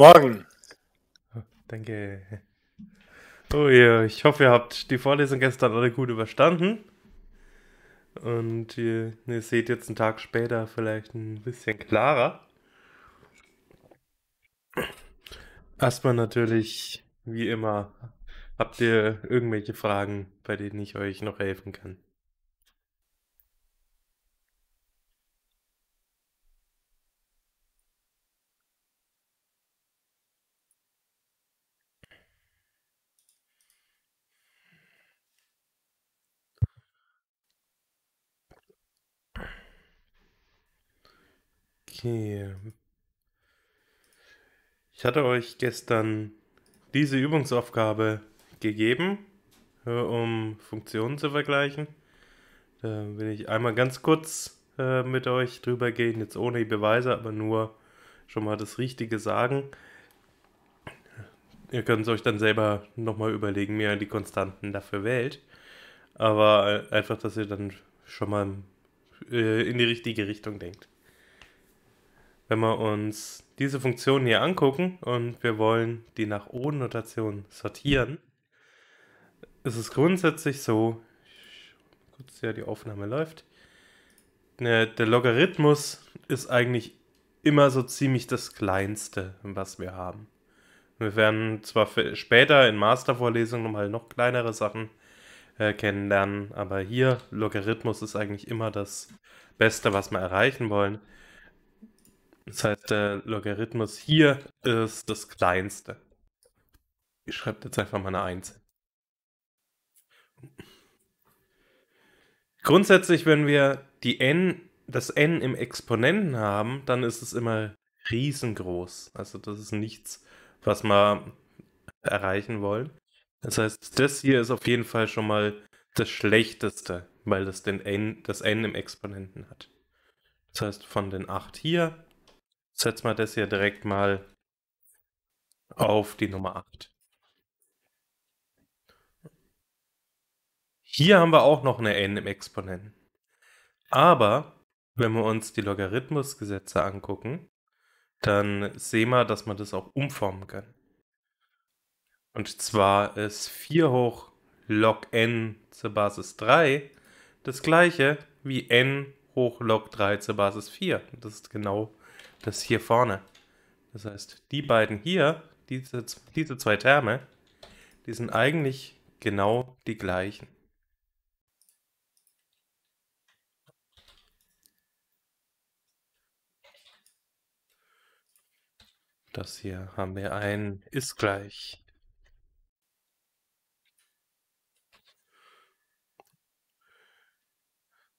Morgen. Danke. Oh ja, ich hoffe, ihr habt die Vorlesung gestern alle gut überstanden. Und ihr, ihr seht jetzt einen Tag später vielleicht ein bisschen klarer. Erstmal natürlich, wie immer, habt ihr irgendwelche Fragen, bei denen ich euch noch helfen kann? Okay. Ich hatte euch gestern diese Übungsaufgabe gegeben, äh, um Funktionen zu vergleichen. Da will ich einmal ganz kurz äh, mit euch drüber gehen, jetzt ohne Beweise, aber nur schon mal das Richtige sagen. Ihr könnt es euch dann selber nochmal überlegen, wie ihr die Konstanten dafür wählt. Aber äh, einfach, dass ihr dann schon mal in die richtige Richtung denkt wenn wir uns diese Funktion hier angucken und wir wollen die nach oben Notation sortieren, ist es grundsätzlich so, kurz ja die Aufnahme läuft, ne, der Logarithmus ist eigentlich immer so ziemlich das Kleinste, was wir haben. Wir werden zwar später in Mastervorlesungen nochmal noch kleinere Sachen äh, kennenlernen, aber hier Logarithmus ist eigentlich immer das Beste, was wir erreichen wollen. Das heißt, der Logarithmus hier ist das kleinste. Ich schreibe jetzt einfach mal eine 1. Grundsätzlich, wenn wir die n, das n im Exponenten haben, dann ist es immer riesengroß. Also das ist nichts, was wir erreichen wollen. Das heißt, das hier ist auf jeden Fall schon mal das Schlechteste, weil das den n, das n im Exponenten hat. Das heißt, von den 8 hier setzen wir das hier direkt mal auf die Nummer 8. Hier haben wir auch noch eine n im Exponenten. Aber wenn wir uns die Logarithmusgesetze angucken, dann sehen wir, dass man das auch umformen kann. Und zwar ist 4 hoch log n zur Basis 3 das gleiche wie n hoch log 3 zur Basis 4. Das ist genau das hier vorne. Das heißt, die beiden hier, diese, diese zwei Terme, die sind eigentlich genau die gleichen. Das hier haben wir ein ist gleich.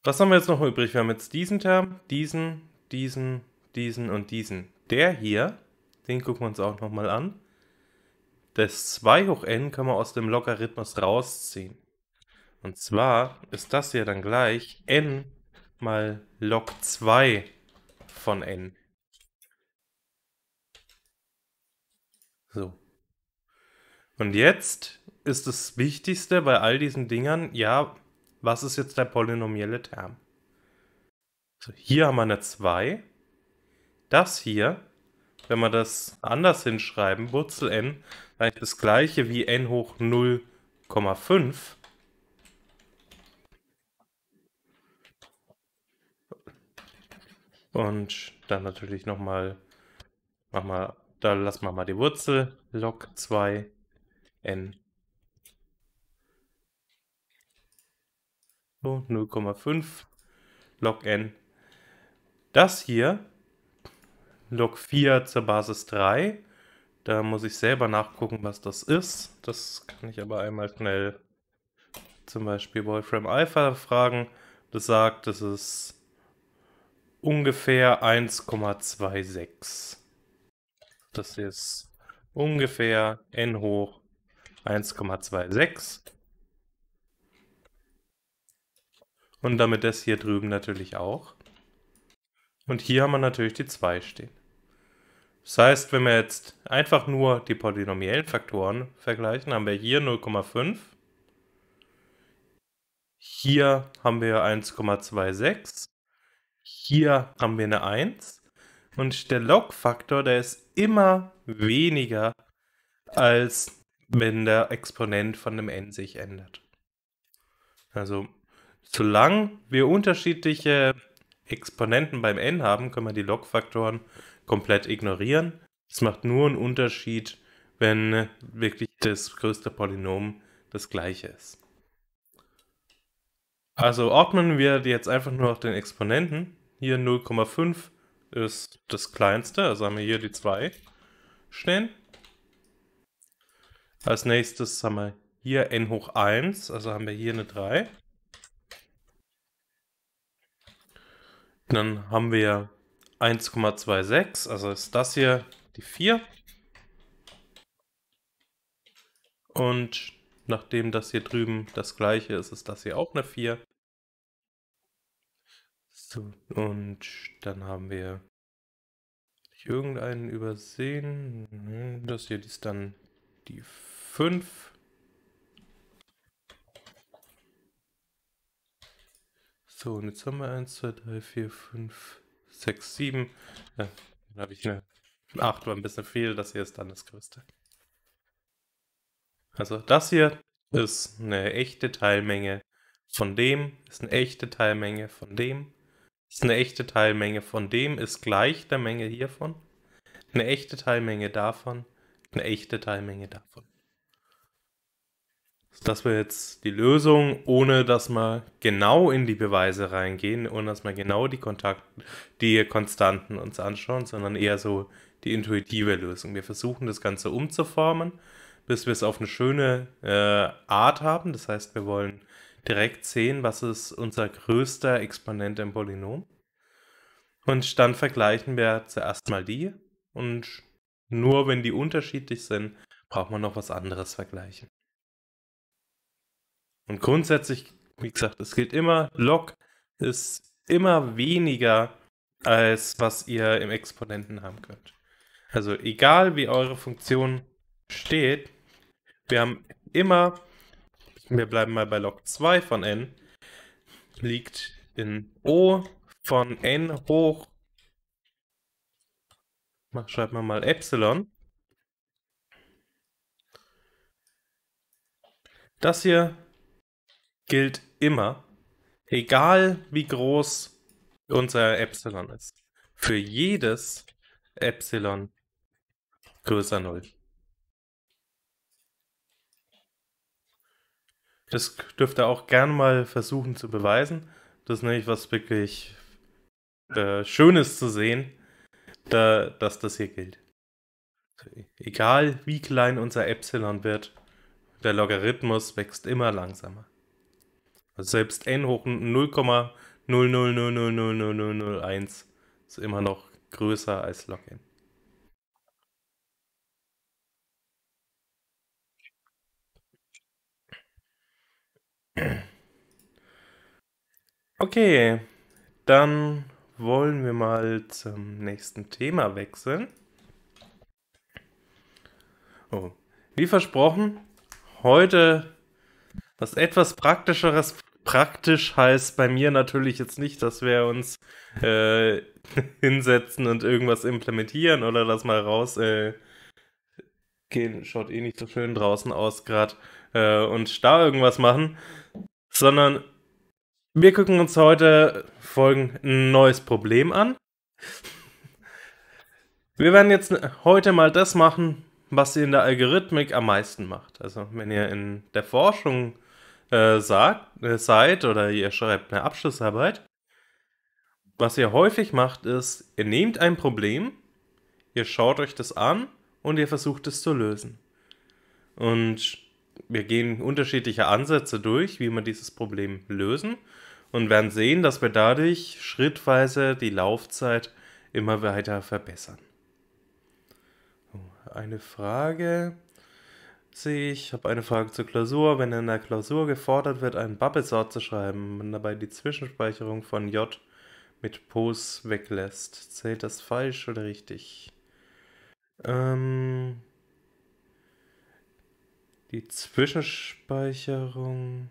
Was haben wir jetzt noch übrig? Wir haben jetzt diesen Term, diesen, diesen diesen und diesen. Der hier, den gucken wir uns auch nochmal an. Das 2 hoch n kann man aus dem Logarithmus rausziehen. Und zwar ist das hier dann gleich n mal log 2 von n. So. Und jetzt ist das Wichtigste bei all diesen Dingern, ja, was ist jetzt der polynomielle Term? So, hier haben wir eine 2 das hier, wenn wir das anders hinschreiben, Wurzel n, dann das gleiche wie n hoch 0,5. Und dann natürlich nochmal, mach mal, da lassen wir mal die Wurzel, log 2 n. So, 0,5 log n. Das hier Log 4 zur Basis 3. Da muss ich selber nachgucken, was das ist. Das kann ich aber einmal schnell zum Beispiel Wolfram Alpha fragen. Das sagt, das ist ungefähr 1,26. Das ist ungefähr n hoch 1,26. Und damit das hier drüben natürlich auch. Und hier haben wir natürlich die 2 stehen. Das heißt, wenn wir jetzt einfach nur die polynomiellen Faktoren vergleichen, haben wir hier 0,5. Hier haben wir 1,26. Hier haben wir eine 1. Und der Log-Faktor, der ist immer weniger, als wenn der Exponent von dem n sich ändert. Also, solange wir unterschiedliche Exponenten beim n haben, können wir die Log-Faktoren komplett ignorieren. Es macht nur einen Unterschied, wenn wirklich das größte Polynom das gleiche ist. Also ordnen wir jetzt einfach nur noch den Exponenten. Hier 0,5 ist das kleinste, also haben wir hier die 2 stehen. Als nächstes haben wir hier n hoch 1, also haben wir hier eine 3. Dann haben wir 1,26, also ist das hier die 4. Und nachdem das hier drüben das gleiche ist, ist das hier auch eine 4. So, und dann haben wir irgendeinen übersehen. Mhm, das hier ist dann die 5. So, und jetzt haben wir 1, 2, 3, 4, 5, 6, 7. dann habe ich eine 8 war ein bisschen viel. Das hier ist dann das größte. Also das hier ist eine echte Teilmenge von dem, ist eine echte Teilmenge von dem, ist eine echte Teilmenge von dem, ist gleich der Menge hiervon, eine echte Teilmenge davon, eine echte Teilmenge davon. Das wäre jetzt die Lösung, ohne dass wir genau in die Beweise reingehen, ohne dass wir genau die Kontakt, die Konstanten uns anschauen, sondern eher so die intuitive Lösung. Wir versuchen das Ganze umzuformen, bis wir es auf eine schöne äh, Art haben. Das heißt, wir wollen direkt sehen, was ist unser größter Exponent im Polynom. Und dann vergleichen wir zuerst mal die und nur wenn die unterschiedlich sind, braucht man noch was anderes vergleichen. Und grundsätzlich, wie gesagt, es gilt immer, log ist immer weniger, als was ihr im Exponenten haben könnt. Also egal wie eure Funktion steht, wir haben immer, wir bleiben mal bei log 2 von n, liegt in O von n hoch, schreibt man mal Epsilon. Das hier gilt immer, egal wie groß unser Epsilon ist, für jedes Epsilon größer 0. Das dürft ihr auch gern mal versuchen zu beweisen. Das ist nämlich was wirklich äh, Schönes zu sehen, da, dass das hier gilt. Egal wie klein unser Epsilon wird, der Logarithmus wächst immer langsamer. Selbst n hoch 0,000000001 ist immer noch größer als log n. Okay, dann wollen wir mal zum nächsten Thema wechseln. Oh, wie versprochen, heute was etwas Praktischeres praktisch heißt bei mir natürlich jetzt nicht, dass wir uns äh, hinsetzen und irgendwas implementieren oder das mal raus. Äh, gehen, schaut eh nicht so schön draußen aus gerade äh, und da irgendwas machen, sondern wir gucken uns heute folgend ein neues Problem an. Wir werden jetzt heute mal das machen, was ihr in der Algorithmik am meisten macht. Also wenn ihr in der Forschung äh, sagt, äh, seid oder ihr schreibt eine Abschlussarbeit, was ihr häufig macht, ist, ihr nehmt ein Problem, ihr schaut euch das an und ihr versucht es zu lösen. Und wir gehen unterschiedliche Ansätze durch, wie wir dieses Problem lösen und werden sehen, dass wir dadurch schrittweise die Laufzeit immer weiter verbessern. Eine Frage. Ich habe eine Frage zur Klausur. Wenn in der Klausur gefordert wird, einen Bubblesort zu schreiben und dabei die Zwischenspeicherung von J mit Pos weglässt, zählt das falsch oder richtig? Ähm, die Zwischenspeicherung.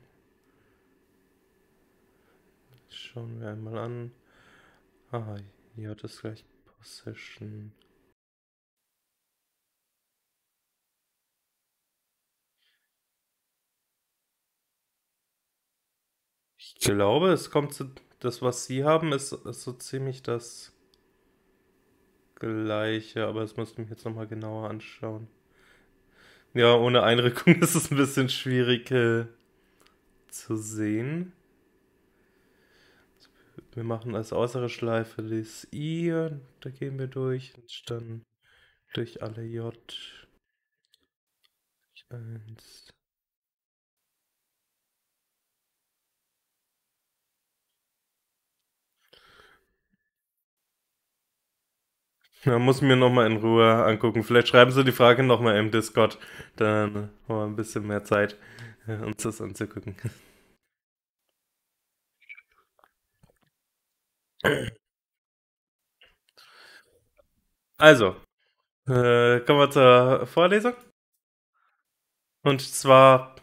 Schauen wir einmal an. Ah, J ist gleich Position. glaube, es kommt zu. Das, was sie haben, ist, ist so ziemlich das gleiche, aber das müsste ich mir jetzt nochmal genauer anschauen. Ja, ohne Einrückung ist es ein bisschen schwierig äh, zu sehen. Wir machen als äußere Schleife das I, da gehen wir durch, und dann durch alle J. 1, Ja, muss mir nochmal in Ruhe angucken. Vielleicht schreiben Sie die Frage nochmal im Discord. Dann haben wir ein bisschen mehr Zeit, äh, uns das anzugucken. Also, äh, kommen wir zur Vorlesung. Und zwar,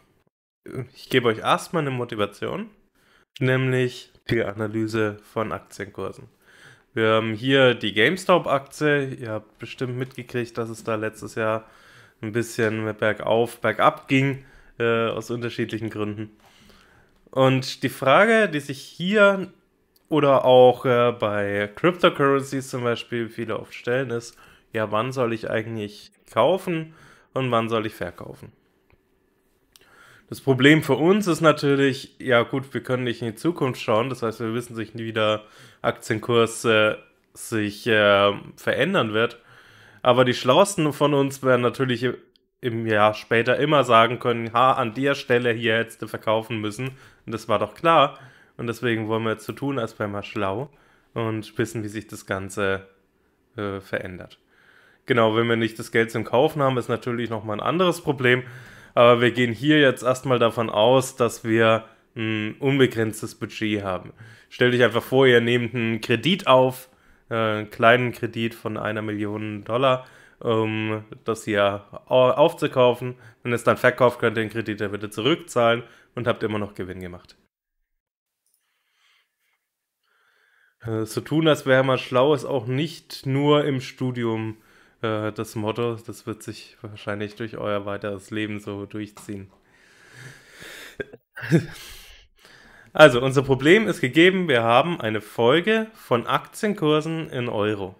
äh, ich gebe euch erstmal eine Motivation, nämlich die Analyse von Aktienkursen. Wir ähm, haben hier die GameStop-Aktie. Ihr habt bestimmt mitgekriegt, dass es da letztes Jahr ein bisschen bergauf, bergab ging, äh, aus unterschiedlichen Gründen. Und die Frage, die sich hier oder auch äh, bei Cryptocurrencies zum Beispiel viele oft stellen, ist, ja, wann soll ich eigentlich kaufen und wann soll ich verkaufen? Das Problem für uns ist natürlich, ja gut, wir können nicht in die Zukunft schauen, das heißt, wir wissen sich wie der Aktienkurs äh, sich äh, verändern wird. Aber die Schlauesten von uns werden natürlich im Jahr später immer sagen können, ha, an der Stelle hier hättest du verkaufen müssen. Und das war doch klar. Und deswegen wollen wir jetzt so tun, als wären wir schlau und wissen, wie sich das Ganze äh, verändert. Genau, wenn wir nicht das Geld zum Kaufen haben, ist natürlich nochmal ein anderes Problem. Aber wir gehen hier jetzt erstmal davon aus, dass wir ein unbegrenztes Budget haben. Stell dich einfach vor, ihr nehmt einen Kredit auf, äh, einen kleinen Kredit von einer Million Dollar, um das hier aufzukaufen. Wenn ihr es dann verkauft, könnt ihr den Kredit dann wieder zurückzahlen und habt immer noch Gewinn gemacht. so äh, tun, als wäre man schlau, ist auch nicht nur im Studium äh, das Motto, das wird sich wahrscheinlich durch euer weiteres Leben so durchziehen. also, unser Problem ist gegeben, wir haben eine Folge von Aktienkursen in Euro.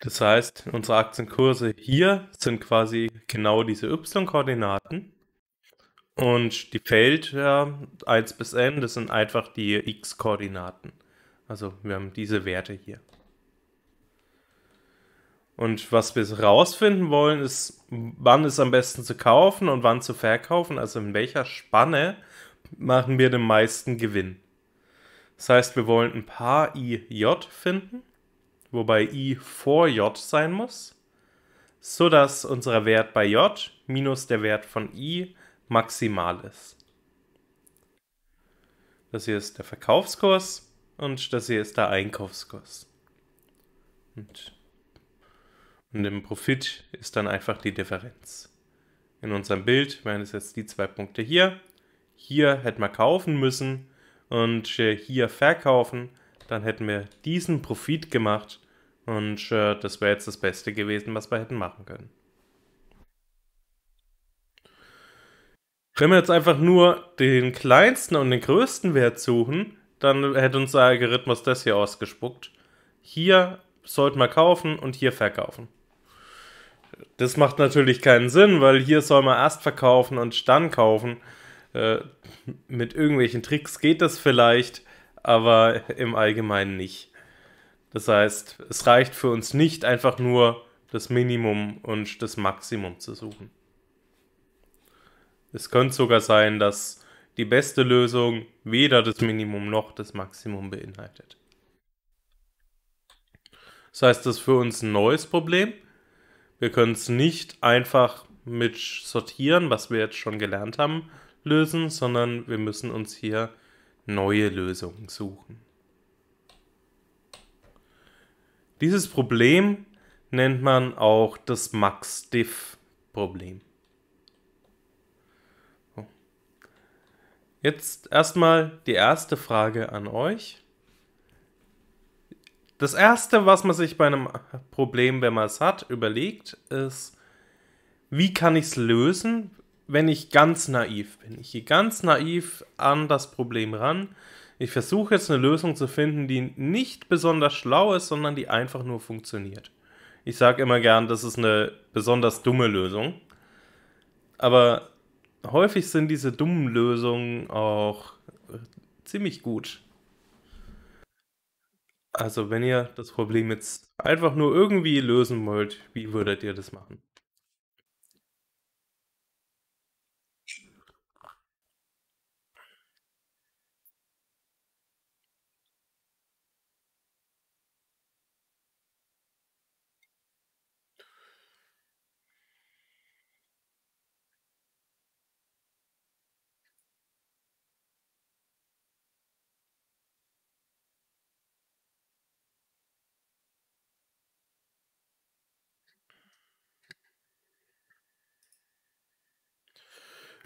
Das heißt, unsere Aktienkurse hier sind quasi genau diese Y-Koordinaten. Und die Felder 1 bis n, das sind einfach die x-Koordinaten. Also wir haben diese Werte hier. Und was wir rausfinden wollen, ist, wann ist am besten zu kaufen und wann zu verkaufen. Also in welcher Spanne machen wir den meisten Gewinn. Das heißt, wir wollen ein Paar IJ finden, wobei I vor J sein muss, sodass unser Wert bei J minus der Wert von I maximal ist. Das hier ist der Verkaufskurs. Und das hier ist der Einkaufskost. Und, und im Profit ist dann einfach die Differenz. In unserem Bild wären es jetzt die zwei Punkte hier. Hier hätten wir kaufen müssen und äh, hier verkaufen. Dann hätten wir diesen Profit gemacht und äh, das wäre jetzt das Beste gewesen, was wir hätten machen können. Wenn wir jetzt einfach nur den kleinsten und den größten Wert suchen, dann hätte uns der Algorithmus das hier ausgespuckt. Hier sollte man kaufen und hier verkaufen. Das macht natürlich keinen Sinn, weil hier soll man erst verkaufen und dann kaufen. Äh, mit irgendwelchen Tricks geht das vielleicht, aber im Allgemeinen nicht. Das heißt, es reicht für uns nicht einfach nur das Minimum und das Maximum zu suchen. Es könnte sogar sein, dass die beste Lösung weder das Minimum noch das Maximum beinhaltet. Das heißt, das ist für uns ein neues Problem. Wir können es nicht einfach mit Sortieren, was wir jetzt schon gelernt haben, lösen, sondern wir müssen uns hier neue Lösungen suchen. Dieses Problem nennt man auch das Max-Diff-Problem. Jetzt erstmal die erste Frage an euch. Das erste, was man sich bei einem Problem, wenn man es hat, überlegt, ist, wie kann ich es lösen, wenn ich ganz naiv bin? Ich gehe ganz naiv an das Problem ran. Ich versuche jetzt eine Lösung zu finden, die nicht besonders schlau ist, sondern die einfach nur funktioniert. Ich sage immer gern, das ist eine besonders dumme Lösung. Aber häufig sind diese dummen Lösungen auch äh, ziemlich gut. Also wenn ihr das Problem jetzt einfach nur irgendwie lösen wollt, wie würdet ihr das machen?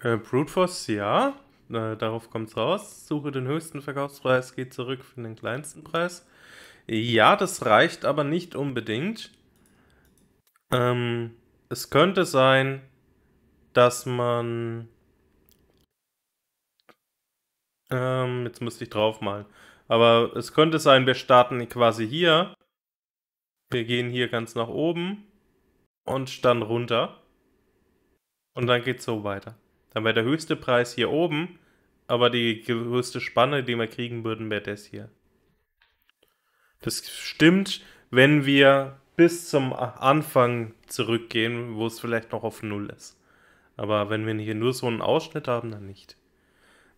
Äh, Brute Force, ja. Äh, darauf es raus. Suche den höchsten Verkaufspreis, geht zurück für den kleinsten Preis. Ja, das reicht aber nicht unbedingt. Ähm, es könnte sein, dass man. Ähm, jetzt müsste ich draufmalen. Aber es könnte sein, wir starten quasi hier. Wir gehen hier ganz nach oben und dann runter. Und dann geht es so weiter. Dann wäre der höchste Preis hier oben, aber die größte Spanne, die wir kriegen würden, wäre das hier. Das stimmt, wenn wir bis zum Anfang zurückgehen, wo es vielleicht noch auf Null ist. Aber wenn wir hier nur so einen Ausschnitt haben, dann nicht.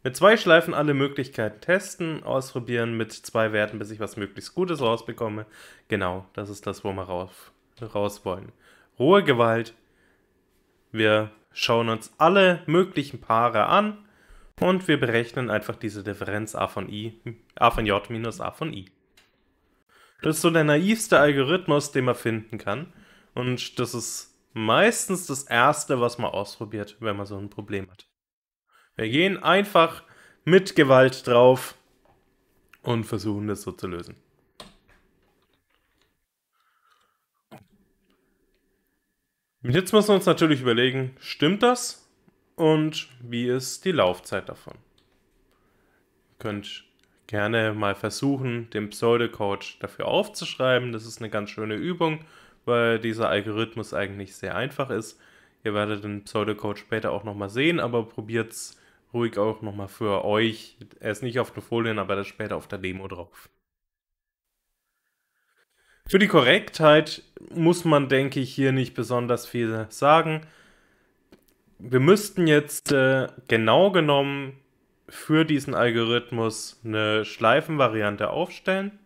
Mit zwei Schleifen alle Möglichkeiten testen, ausprobieren mit zwei Werten, bis ich was möglichst Gutes rausbekomme. Genau, das ist das, wo wir rauf, raus wollen. Ruhe, Gewalt. Wir schauen uns alle möglichen Paare an und wir berechnen einfach diese Differenz a von i, a von j minus a von i. Das ist so der naivste Algorithmus, den man finden kann. Und das ist meistens das Erste, was man ausprobiert, wenn man so ein Problem hat. Wir gehen einfach mit Gewalt drauf und versuchen das so zu lösen. Und jetzt müssen wir uns natürlich überlegen, stimmt das? Und wie ist die Laufzeit davon? Ihr könnt gerne mal versuchen, den Pseudocode dafür aufzuschreiben. Das ist eine ganz schöne Übung, weil dieser Algorithmus eigentlich sehr einfach ist. Ihr werdet den Pseudocode später auch nochmal sehen, aber probiert es ruhig auch nochmal für euch. Er ist nicht auf den Folien, aber er ist später auf der Demo drauf. Für die Korrektheit muss man, denke ich, hier nicht besonders viel sagen. Wir müssten jetzt äh, genau genommen für diesen Algorithmus eine Schleifenvariante aufstellen.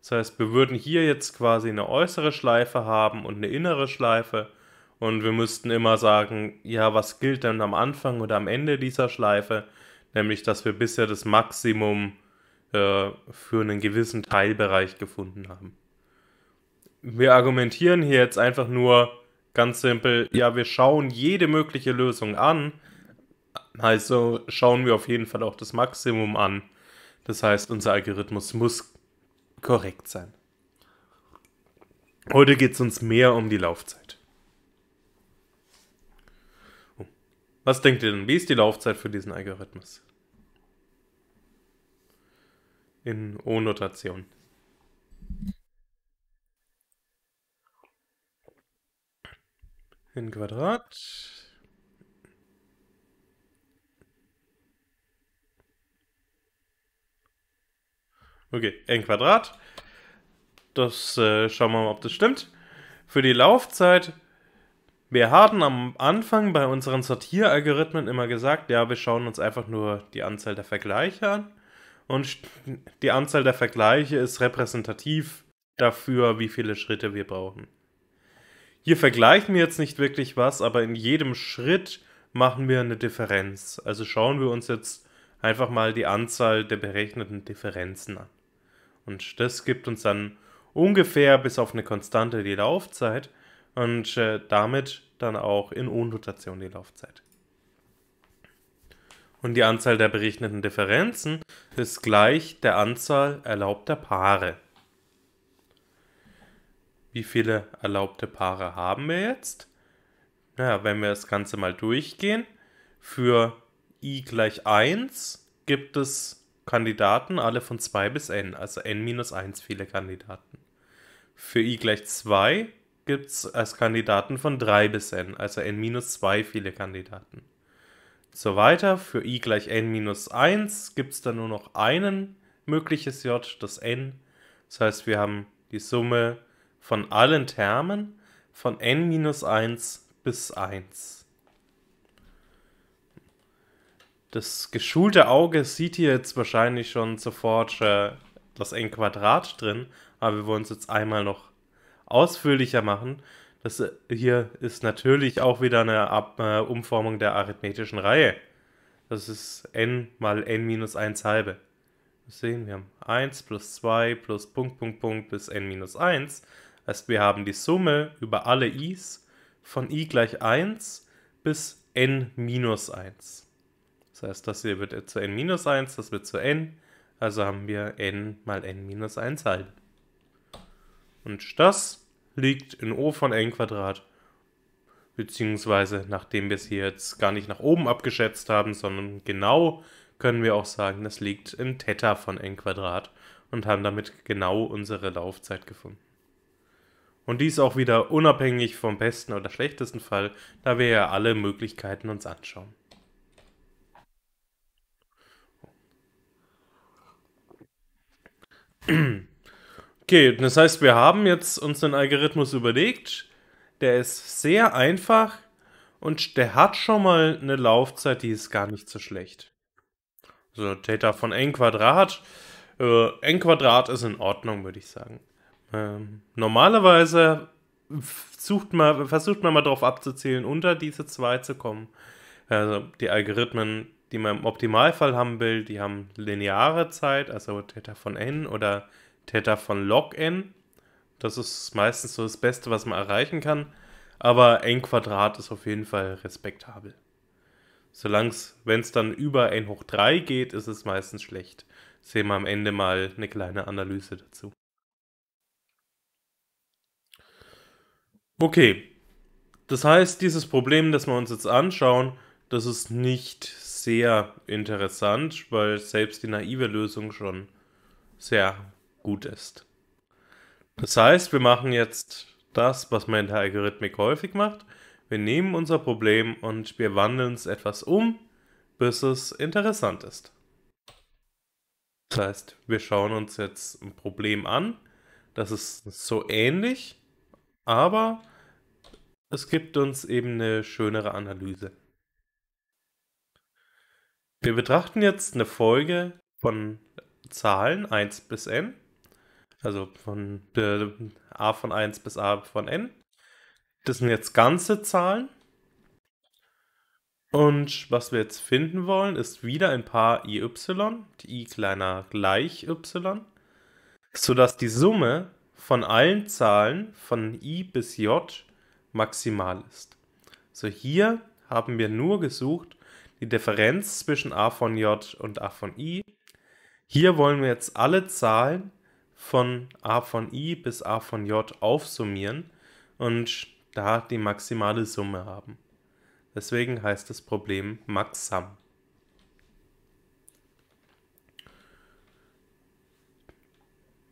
Das heißt, wir würden hier jetzt quasi eine äußere Schleife haben und eine innere Schleife. Und wir müssten immer sagen, ja, was gilt denn am Anfang oder am Ende dieser Schleife? Nämlich, dass wir bisher das Maximum äh, für einen gewissen Teilbereich gefunden haben wir argumentieren hier jetzt einfach nur ganz simpel, ja, wir schauen jede mögliche Lösung an. Also schauen wir auf jeden Fall auch das Maximum an. Das heißt, unser Algorithmus muss korrekt sein. Heute geht es uns mehr um die Laufzeit. Oh. Was denkt ihr denn? Wie ist die Laufzeit für diesen Algorithmus? In O-Notation. bin Quadrat. Okay, n Quadrat. Das äh, schauen wir mal, ob das stimmt. Für die Laufzeit, wir hatten am Anfang bei unseren Sortieralgorithmen immer gesagt, ja, wir schauen uns einfach nur die Anzahl der Vergleiche an. Und die Anzahl der Vergleiche ist repräsentativ dafür, wie viele Schritte wir brauchen hier vergleichen wir jetzt nicht wirklich was, aber in jedem Schritt machen wir eine Differenz. Also schauen wir uns jetzt einfach mal die Anzahl der berechneten Differenzen an. Und das gibt uns dann ungefähr bis auf eine Konstante die Laufzeit und äh, damit dann auch in o die Laufzeit. Und die Anzahl der berechneten Differenzen ist gleich der Anzahl erlaubter Paare wie viele erlaubte Paare haben wir jetzt? Naja, wenn wir das Ganze mal durchgehen, für i gleich 1 gibt es Kandidaten alle von 2 bis n, also n minus 1 viele Kandidaten. Für i gleich 2 gibt es als Kandidaten von 3 bis n, also n minus 2 viele Kandidaten. So weiter, für i gleich n minus 1 gibt es dann nur noch einen mögliches j, das n. Das heißt, wir haben die Summe von allen Termen von n-1 bis 1. Das geschulte Auge sieht hier jetzt wahrscheinlich schon sofort äh, das n Quadrat drin, aber wir wollen es jetzt einmal noch ausführlicher machen. Das äh, hier ist natürlich auch wieder eine Ab äh, Umformung der arithmetischen Reihe. Das ist n mal n minus 1 halbe. Das sehen wir haben 1 plus 2 plus Punkt, Punkt, Punkt bis n minus 1 heißt, wir haben die Summe über alle i's von i gleich 1 bis n minus 1. Das heißt, das hier wird zu n minus 1, das wird zu n, also haben wir n mal n minus 1 halb. Und das liegt in O von n Quadrat, beziehungsweise nachdem wir es hier jetzt gar nicht nach oben abgeschätzt haben, sondern genau können wir auch sagen, das liegt in Theta von n Quadrat und haben damit genau unsere Laufzeit gefunden. Und dies auch wieder unabhängig vom besten oder schlechtesten Fall, da wir ja alle Möglichkeiten uns anschauen. Okay, das heißt, wir haben jetzt uns einen Algorithmus überlegt. Der ist sehr einfach und der hat schon mal eine Laufzeit, die ist gar nicht so schlecht. So, Theta von n Quadrat. Äh, n Quadrat ist in Ordnung, würde ich sagen. Ähm, normalerweise sucht man, versucht man mal darauf abzuzählen, unter diese zwei zu kommen. Also die Algorithmen, die man im Optimalfall haben will, die haben lineare Zeit, also Theta von n oder Theta von log n. Das ist meistens so das Beste, was man erreichen kann. Aber n Quadrat ist auf jeden Fall respektabel. Solange es, wenn es dann über n hoch 3 geht, ist es meistens schlecht. Sehen wir am Ende mal eine kleine Analyse dazu. Okay. Das heißt, dieses Problem, das wir uns jetzt anschauen, das ist nicht sehr interessant, weil selbst die naive Lösung schon sehr gut ist. Das heißt, wir machen jetzt das, was man in der Algorithmik häufig macht. Wir nehmen unser Problem und wir wandeln es etwas um, bis es interessant ist. Das heißt, wir schauen uns jetzt ein Problem an. Das ist so ähnlich, aber es gibt uns eben eine schönere Analyse. Wir betrachten jetzt eine Folge von Zahlen 1 bis n, also von äh, a von 1 bis a von n. Das sind jetzt ganze Zahlen. Und was wir jetzt finden wollen, ist wieder ein paar i, die i kleiner gleich y, sodass die Summe von allen Zahlen von i bis j maximal ist. So hier haben wir nur gesucht die Differenz zwischen a von j und a von i. Hier wollen wir jetzt alle Zahlen von a von i bis a von j aufsummieren und da die maximale Summe haben. Deswegen heißt das Problem Maxsum.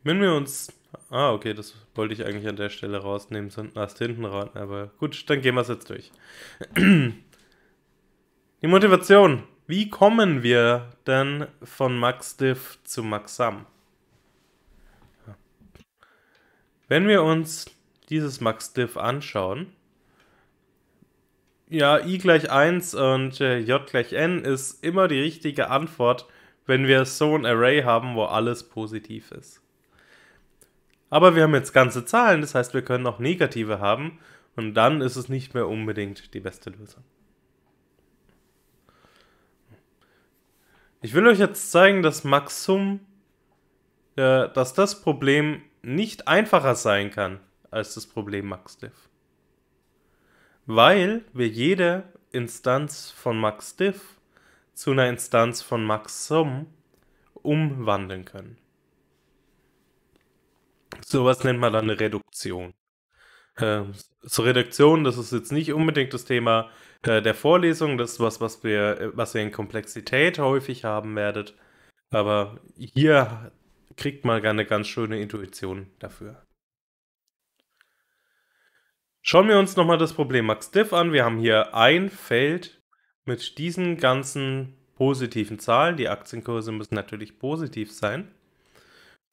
Wenn wir uns Ah, okay, das wollte ich eigentlich an der Stelle rausnehmen, sondern erst hinten ran. Aber gut, dann gehen wir es jetzt durch. Die Motivation. Wie kommen wir denn von Max Diff zu Max Sam? Wenn wir uns dieses Max Diff anschauen, ja, i gleich 1 und äh, j gleich n ist immer die richtige Antwort, wenn wir so ein Array haben, wo alles positiv ist. Aber wir haben jetzt ganze Zahlen, das heißt, wir können auch negative haben und dann ist es nicht mehr unbedingt die beste Lösung. Ich will euch jetzt zeigen, dass Maxum, äh, dass das Problem nicht einfacher sein kann als das Problem MaxDiff. Weil wir jede Instanz von MaxDiff zu einer Instanz von MaxSum umwandeln können. Sowas nennt man dann eine Reduktion. Äh, zur Reduktion, das ist jetzt nicht unbedingt das Thema äh, der Vorlesung, das ist was, was wir, äh, was ihr in Komplexität häufig haben werdet. Aber hier kriegt man eine ganz schöne Intuition dafür. Schauen wir uns nochmal das Problem MaxDiff an. Wir haben hier ein Feld mit diesen ganzen positiven Zahlen. Die Aktienkurse müssen natürlich positiv sein.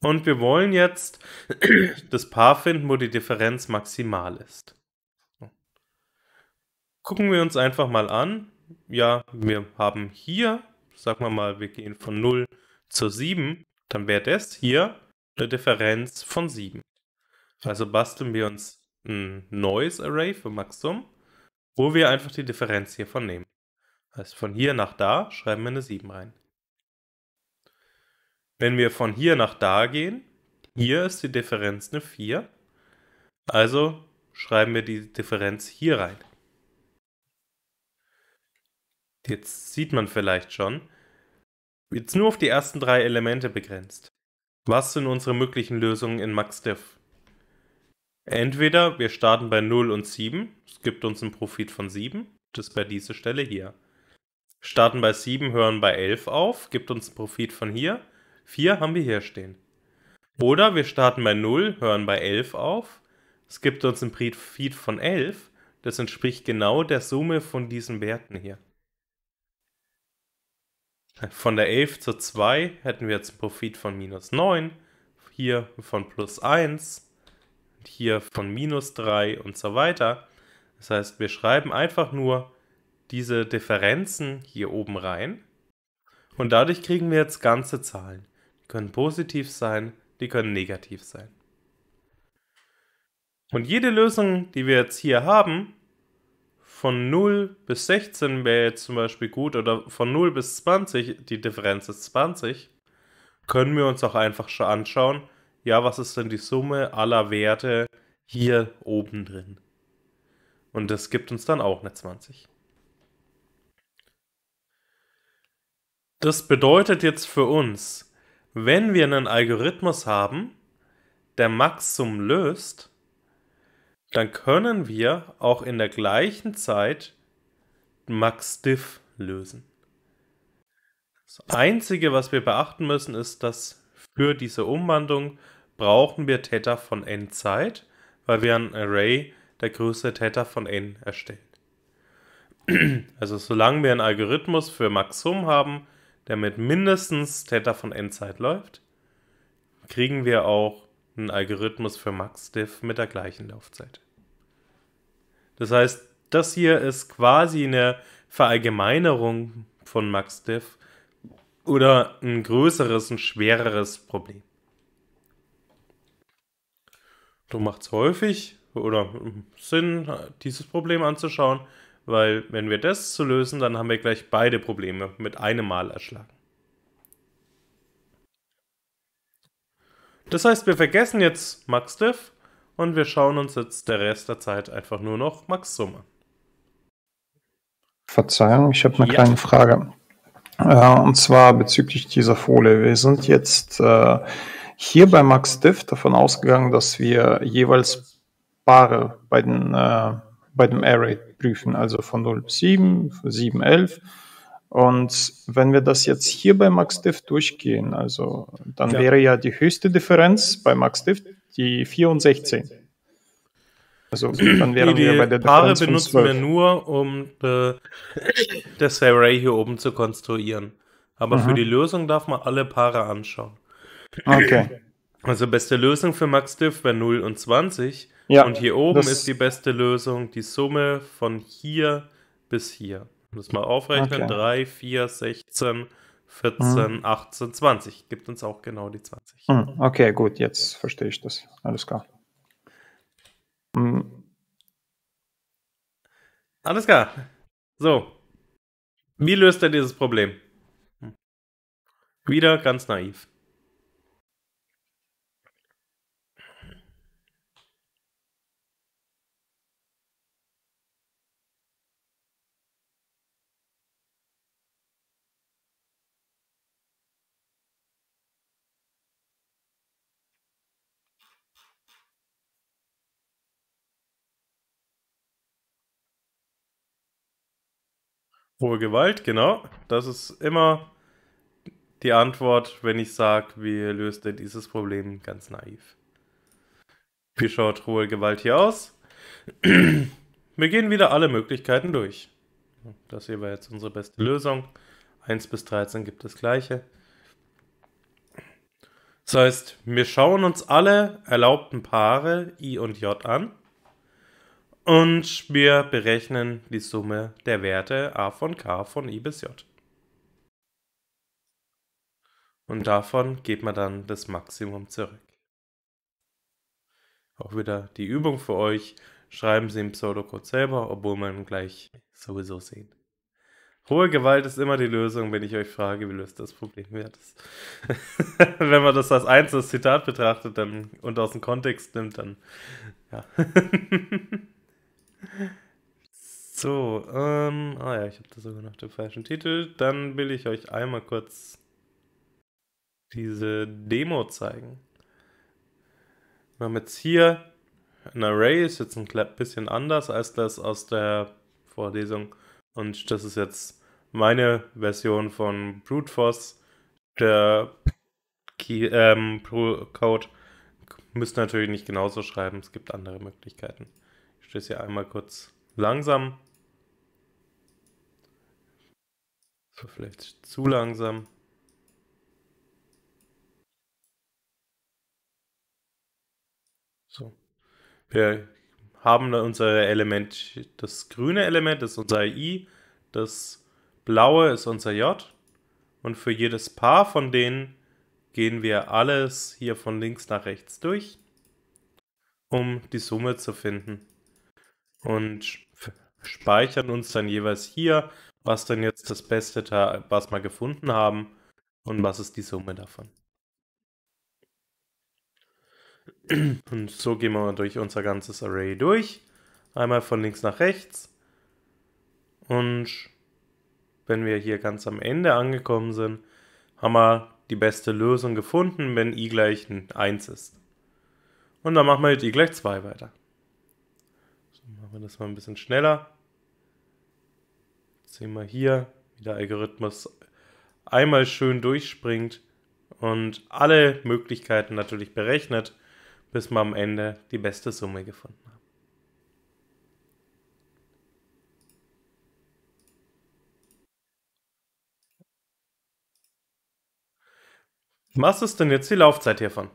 Und wir wollen jetzt das Paar finden, wo die Differenz maximal ist. Gucken wir uns einfach mal an. Ja, wir haben hier, sagen wir mal, wir gehen von 0 zu 7. Dann wäre das hier eine Differenz von 7. Also basteln wir uns ein neues Array für Maximum, wo wir einfach die Differenz hiervon nehmen. Also von hier nach da schreiben wir eine 7 rein. Wenn wir von hier nach da gehen, hier ist die Differenz eine 4. Also schreiben wir die Differenz hier rein. Jetzt sieht man vielleicht schon, jetzt nur auf die ersten drei Elemente begrenzt. Was sind unsere möglichen Lösungen in MaxDiff? Entweder wir starten bei 0 und 7, es gibt uns einen Profit von 7, das ist bei dieser Stelle hier. Starten bei 7, hören bei 11 auf, gibt uns einen Profit von hier. 4 haben wir hier stehen. Oder wir starten bei 0, hören bei 11 auf. Es gibt uns ein Feed von 11. Das entspricht genau der Summe von diesen Werten hier. Von der 11 zu 2 hätten wir jetzt einen Profit von minus 9, hier von plus 1, hier von minus 3 und so weiter. Das heißt, wir schreiben einfach nur diese Differenzen hier oben rein und dadurch kriegen wir jetzt ganze Zahlen. Die können positiv sein, die können negativ sein. Und jede Lösung, die wir jetzt hier haben, von 0 bis 16 wäre jetzt zum Beispiel gut oder von 0 bis 20, die Differenz ist 20, können wir uns auch einfach schon anschauen, ja, was ist denn die Summe aller Werte hier oben drin? Und das gibt uns dann auch eine 20. Das bedeutet jetzt für uns, wenn wir einen Algorithmus haben, der Maxum löst, dann können wir auch in der gleichen Zeit Maxdiff lösen. Das Einzige, was wir beachten müssen, ist, dass für diese Umwandlung brauchen wir Theta von n Zeit, weil wir ein Array der Größe Theta von n erstellen. Also solange wir einen Algorithmus für Maxum haben, damit mindestens Theta von Endzeit läuft, kriegen wir auch einen Algorithmus für MaxDiff mit der gleichen Laufzeit. Das heißt, das hier ist quasi eine Verallgemeinerung von MaxDiff oder ein größeres, ein schwereres Problem. Du machst häufig oder Sinn, dieses Problem anzuschauen, weil wenn wir das zu lösen, dann haben wir gleich beide Probleme mit einem Mal erschlagen. Das heißt, wir vergessen jetzt MaxDiff und wir schauen uns jetzt der Rest der Zeit einfach nur noch MaxSum an. Verzeihung, ich habe eine ja. kleine Frage. und zwar bezüglich dieser Folie. Wir sind jetzt äh, hier bei MaxDiff davon ausgegangen, dass wir jeweils Paare bei den äh, bei dem Array prüfen, also von 0 bis 7, 7, 11. Und wenn wir das jetzt hier bei MaxDiff durchgehen, also dann ja. wäre ja die höchste Differenz bei MaxDiff die 4 und 16. Also dann wären die wir bei der Paare Differenz benutzen 12. wir nur, um äh, das Array hier oben zu konstruieren. Aber mhm. für die Lösung darf man alle Paare anschauen. Okay. Also beste Lösung für MaxDiff wäre 0 und 20. Ja, und hier oben ist die beste Lösung die Summe von hier bis hier. Muss mal aufrechnen. Okay. 3, 4, 16, 14, mhm. 18, 20. Gibt uns auch genau die 20. Mhm. Okay, gut, jetzt verstehe ich das. Alles klar. Mhm. Alles klar. So. Wie löst er dieses Problem? Hm. Wieder ganz naiv. Hohe Gewalt, genau. Das ist immer die Antwort, wenn ich sage, wie löst ihr dieses Problem? Ganz naiv. Wie schaut hohe Gewalt hier aus? Wir gehen wieder alle Möglichkeiten durch. Das hier war jetzt unsere beste Lösung. 1 bis 13 gibt das gleiche. Das heißt, wir schauen uns alle erlaubten Paare i und j an. Und wir berechnen die Summe der Werte a von k von i bis j. Und davon geht man dann das Maximum zurück. Auch wieder die Übung für euch. Schreiben Sie im Pseudocode selber, obwohl man gleich sowieso sehen. Hohe Gewalt ist immer die Lösung, wenn ich euch frage, wie löst das Problem Wertes. wenn man das als einzelnes Zitat betrachtet dann, und aus dem Kontext nimmt, dann ja. So, ähm, ah oh ja, ich habe da sogar noch den falschen Titel. Dann will ich euch einmal kurz diese Demo zeigen. Wir haben jetzt hier ein Array, ist jetzt ein bisschen anders als das aus der Vorlesung. Und das ist jetzt meine Version von Brute Force. Der Key, ähm, Code müsst ihr natürlich nicht genauso schreiben, es gibt andere Möglichkeiten. Ich das hier einmal kurz langsam. So, vielleicht zu langsam. So. Wir haben unser Element, das grüne Element ist unser i, das blaue ist unser j. Und für jedes Paar von denen gehen wir alles hier von links nach rechts durch, um die Summe zu finden und speichern uns dann jeweils hier, was dann jetzt das Beste, was wir gefunden haben und was ist die Summe davon. Und so gehen wir durch unser ganzes Array durch. Einmal von links nach rechts. Und wenn wir hier ganz am Ende angekommen sind, haben wir die beste Lösung gefunden, wenn i gleich ein 1 ist. Und dann machen wir mit i gleich 2 weiter. Machen wir das mal ein bisschen schneller. Jetzt sehen wir hier, wie der Algorithmus einmal schön durchspringt und alle Möglichkeiten natürlich berechnet, bis wir am Ende die beste Summe gefunden haben. Was ist denn jetzt die Laufzeit hiervon?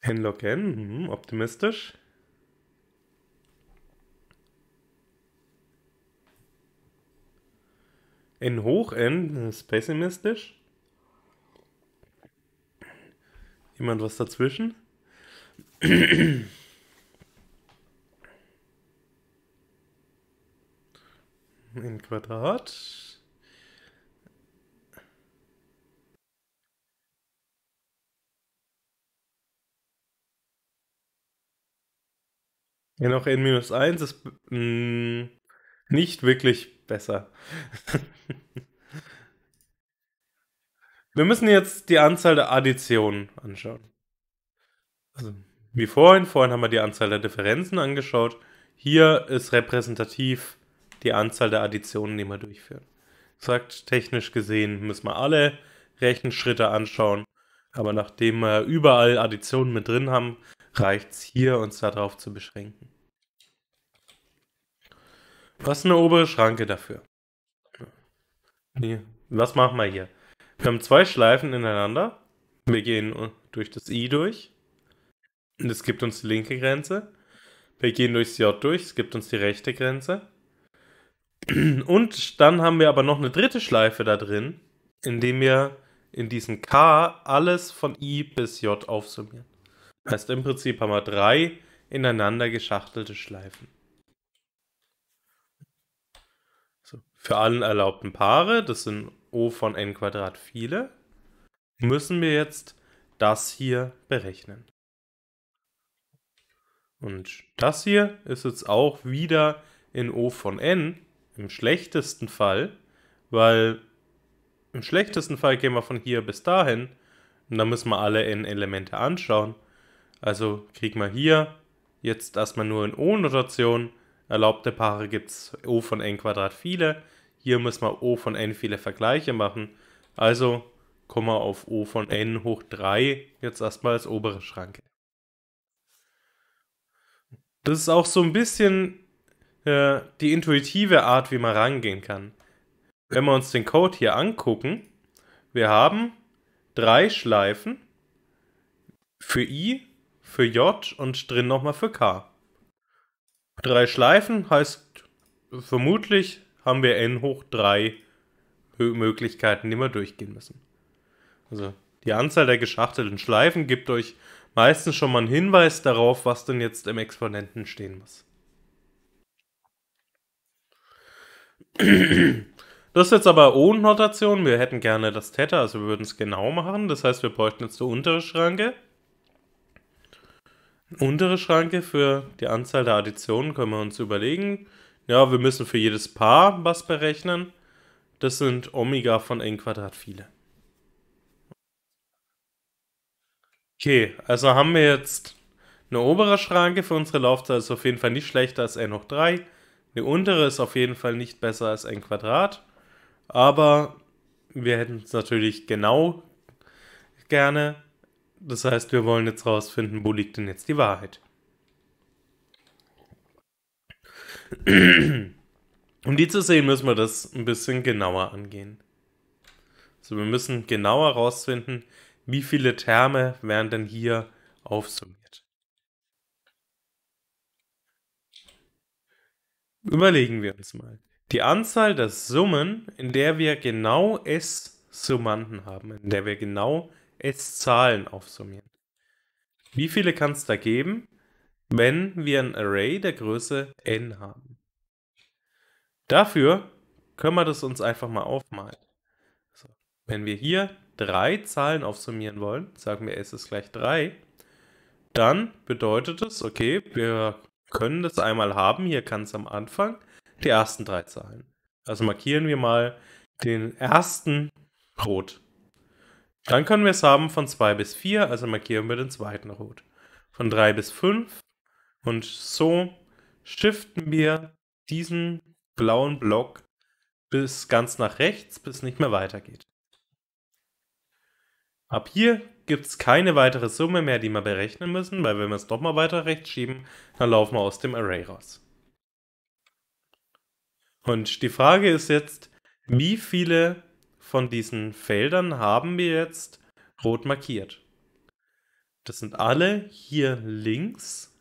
Henlock N, mhm, optimistisch. N hoch N ist pessimistisch. Jemand was dazwischen? N Quadrat. Ja, noch n 1 ist mh, mm, nicht wirklich besser. Wir müssen jetzt die Anzahl der Additionen anschauen. Also, wie vorhin, vorhin haben wir die Anzahl der Differenzen angeschaut. Hier ist repräsentativ die Anzahl der Additionen, die wir durchführen. Sagt, technisch gesehen müssen wir alle Rechenschritte anschauen. Aber nachdem wir überall Additionen mit drin haben, reicht es hier, uns darauf zu beschränken. Was ist eine obere Schranke dafür? Hier. Was machen wir hier? Wir haben zwei Schleifen ineinander. Wir gehen durch das I durch. Und es gibt uns die linke Grenze. Wir gehen durchs J durch. Es gibt uns die rechte Grenze. Und dann haben wir aber noch eine dritte Schleife da drin, indem wir in diesem K alles von I bis J aufsummieren heißt im Prinzip haben wir drei ineinander geschachtelte Schleifen. So. Für allen erlaubten Paare, das sind O von n Quadrat viele, müssen wir jetzt das hier berechnen. Und das hier ist jetzt auch wieder in O von n im schlechtesten Fall, weil im schlechtesten Fall gehen wir von hier bis dahin und da müssen wir alle n Elemente anschauen. Also kriegen wir hier jetzt erstmal nur in O-Notation. Erlaubte Paare gibt es O von n Quadrat viele. Hier müssen wir O von n viele Vergleiche machen. Also kommen wir auf O von n hoch 3 jetzt erstmal als obere Schranke. Das ist auch so ein bisschen äh, die intuitive Art, wie man rangehen kann. Wenn wir uns den Code hier angucken, wir haben drei Schleifen für i für J und drin nochmal für K. Drei Schleifen heißt vermutlich haben wir n hoch drei Möglichkeiten, die wir durchgehen müssen. Also die Anzahl der geschachtelten Schleifen gibt euch meistens schon mal einen Hinweis darauf, was denn jetzt im Exponenten stehen muss. Das ist jetzt aber ohne Notation. Wir hätten gerne das Theta, also wir würden es genau machen. Das heißt, wir bräuchten jetzt die untere Schranke. Untere Schranke für die Anzahl der Additionen können wir uns überlegen. Ja, wir müssen für jedes Paar was berechnen. Das sind Omega von n Quadrat viele. Okay, also haben wir jetzt eine obere Schranke für unsere Laufzeit, ist auf jeden Fall nicht schlechter als n hoch 3. Eine untere ist auf jeden Fall nicht besser als n Quadrat. Aber wir hätten es natürlich genau gerne. Das heißt, wir wollen jetzt rausfinden, wo liegt denn jetzt die Wahrheit? Um die zu sehen, müssen wir das ein bisschen genauer angehen. Also wir müssen genauer herausfinden, wie viele Terme werden denn hier aufsummiert. Überlegen wir uns mal. Die Anzahl der Summen, in der wir genau S-Summanden haben, in der wir genau jetzt Zahlen aufsummieren. Wie viele kann es da geben, wenn wir ein Array der Größe n haben? Dafür können wir das uns einfach mal aufmalen. So, wenn wir hier drei Zahlen aufsummieren wollen, sagen wir s ist gleich 3, dann bedeutet es, okay, wir können das einmal haben, hier kann es am Anfang, die ersten drei Zahlen. Also markieren wir mal den ersten rot. Dann können wir es haben von 2 bis 4, also markieren wir den zweiten Rot. Von 3 bis 5 und so shiften wir diesen blauen Block bis ganz nach rechts, bis es nicht mehr weitergeht. Ab hier gibt es keine weitere Summe mehr, die wir berechnen müssen, weil wenn wir es doch mal weiter rechts schieben, dann laufen wir aus dem Array raus. Und die Frage ist jetzt, wie viele von diesen Feldern haben wir jetzt rot markiert. Das sind alle hier links.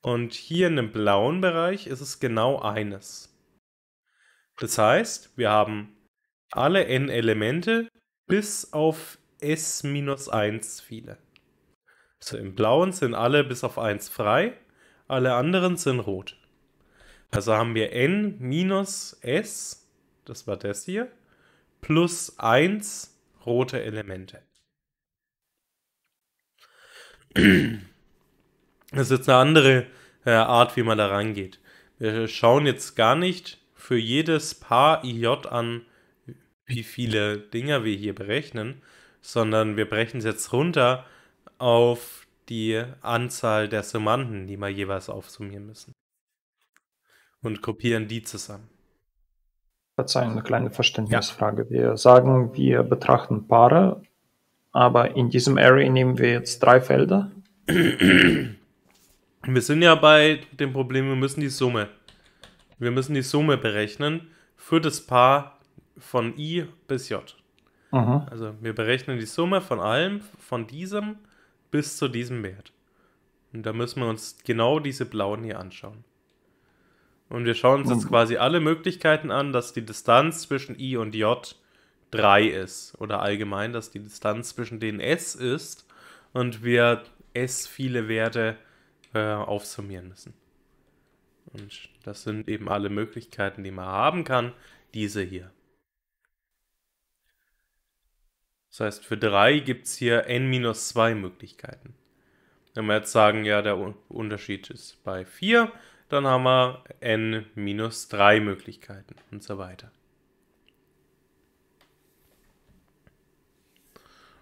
Und hier in dem blauen Bereich ist es genau eines. Das heißt, wir haben alle n-Elemente bis auf s-1 viele. So, im blauen sind alle bis auf 1 frei, alle anderen sind rot. Also haben wir n minus s, das war das hier, plus 1 rote Elemente. Das ist jetzt eine andere äh, Art, wie man da rangeht. Wir schauen jetzt gar nicht für jedes Paar IJ an, wie viele Dinger wir hier berechnen, sondern wir brechen es jetzt runter auf die Anzahl der Summanden, die wir jeweils aufsummieren müssen. Und kopieren die zusammen. Verzeihen, eine kleine Verständnisfrage. Ja. Wir sagen, wir betrachten Paare, aber in diesem Array nehmen wir jetzt drei Felder. Wir sind ja bei dem Problem, wir müssen die Summe. Wir müssen die Summe berechnen für das Paar von i bis j. Aha. Mhm. Also wir berechnen die Summe von allem, von diesem bis zu diesem Wert. Und da müssen wir uns genau diese blauen hier anschauen. Und wir schauen uns also jetzt quasi alle Möglichkeiten an, dass die Distanz zwischen i und j 3 ist. Oder allgemein, dass die Distanz zwischen denen s ist und wir s viele Werte äh, aufsummieren müssen. Und das sind eben alle Möglichkeiten, die man haben kann. Diese hier. Das heißt, für 3 gibt es hier n-2 Möglichkeiten. Wenn wir jetzt sagen, ja, der Unterschied ist bei 4, dann haben wir n minus 3 Möglichkeiten und so weiter.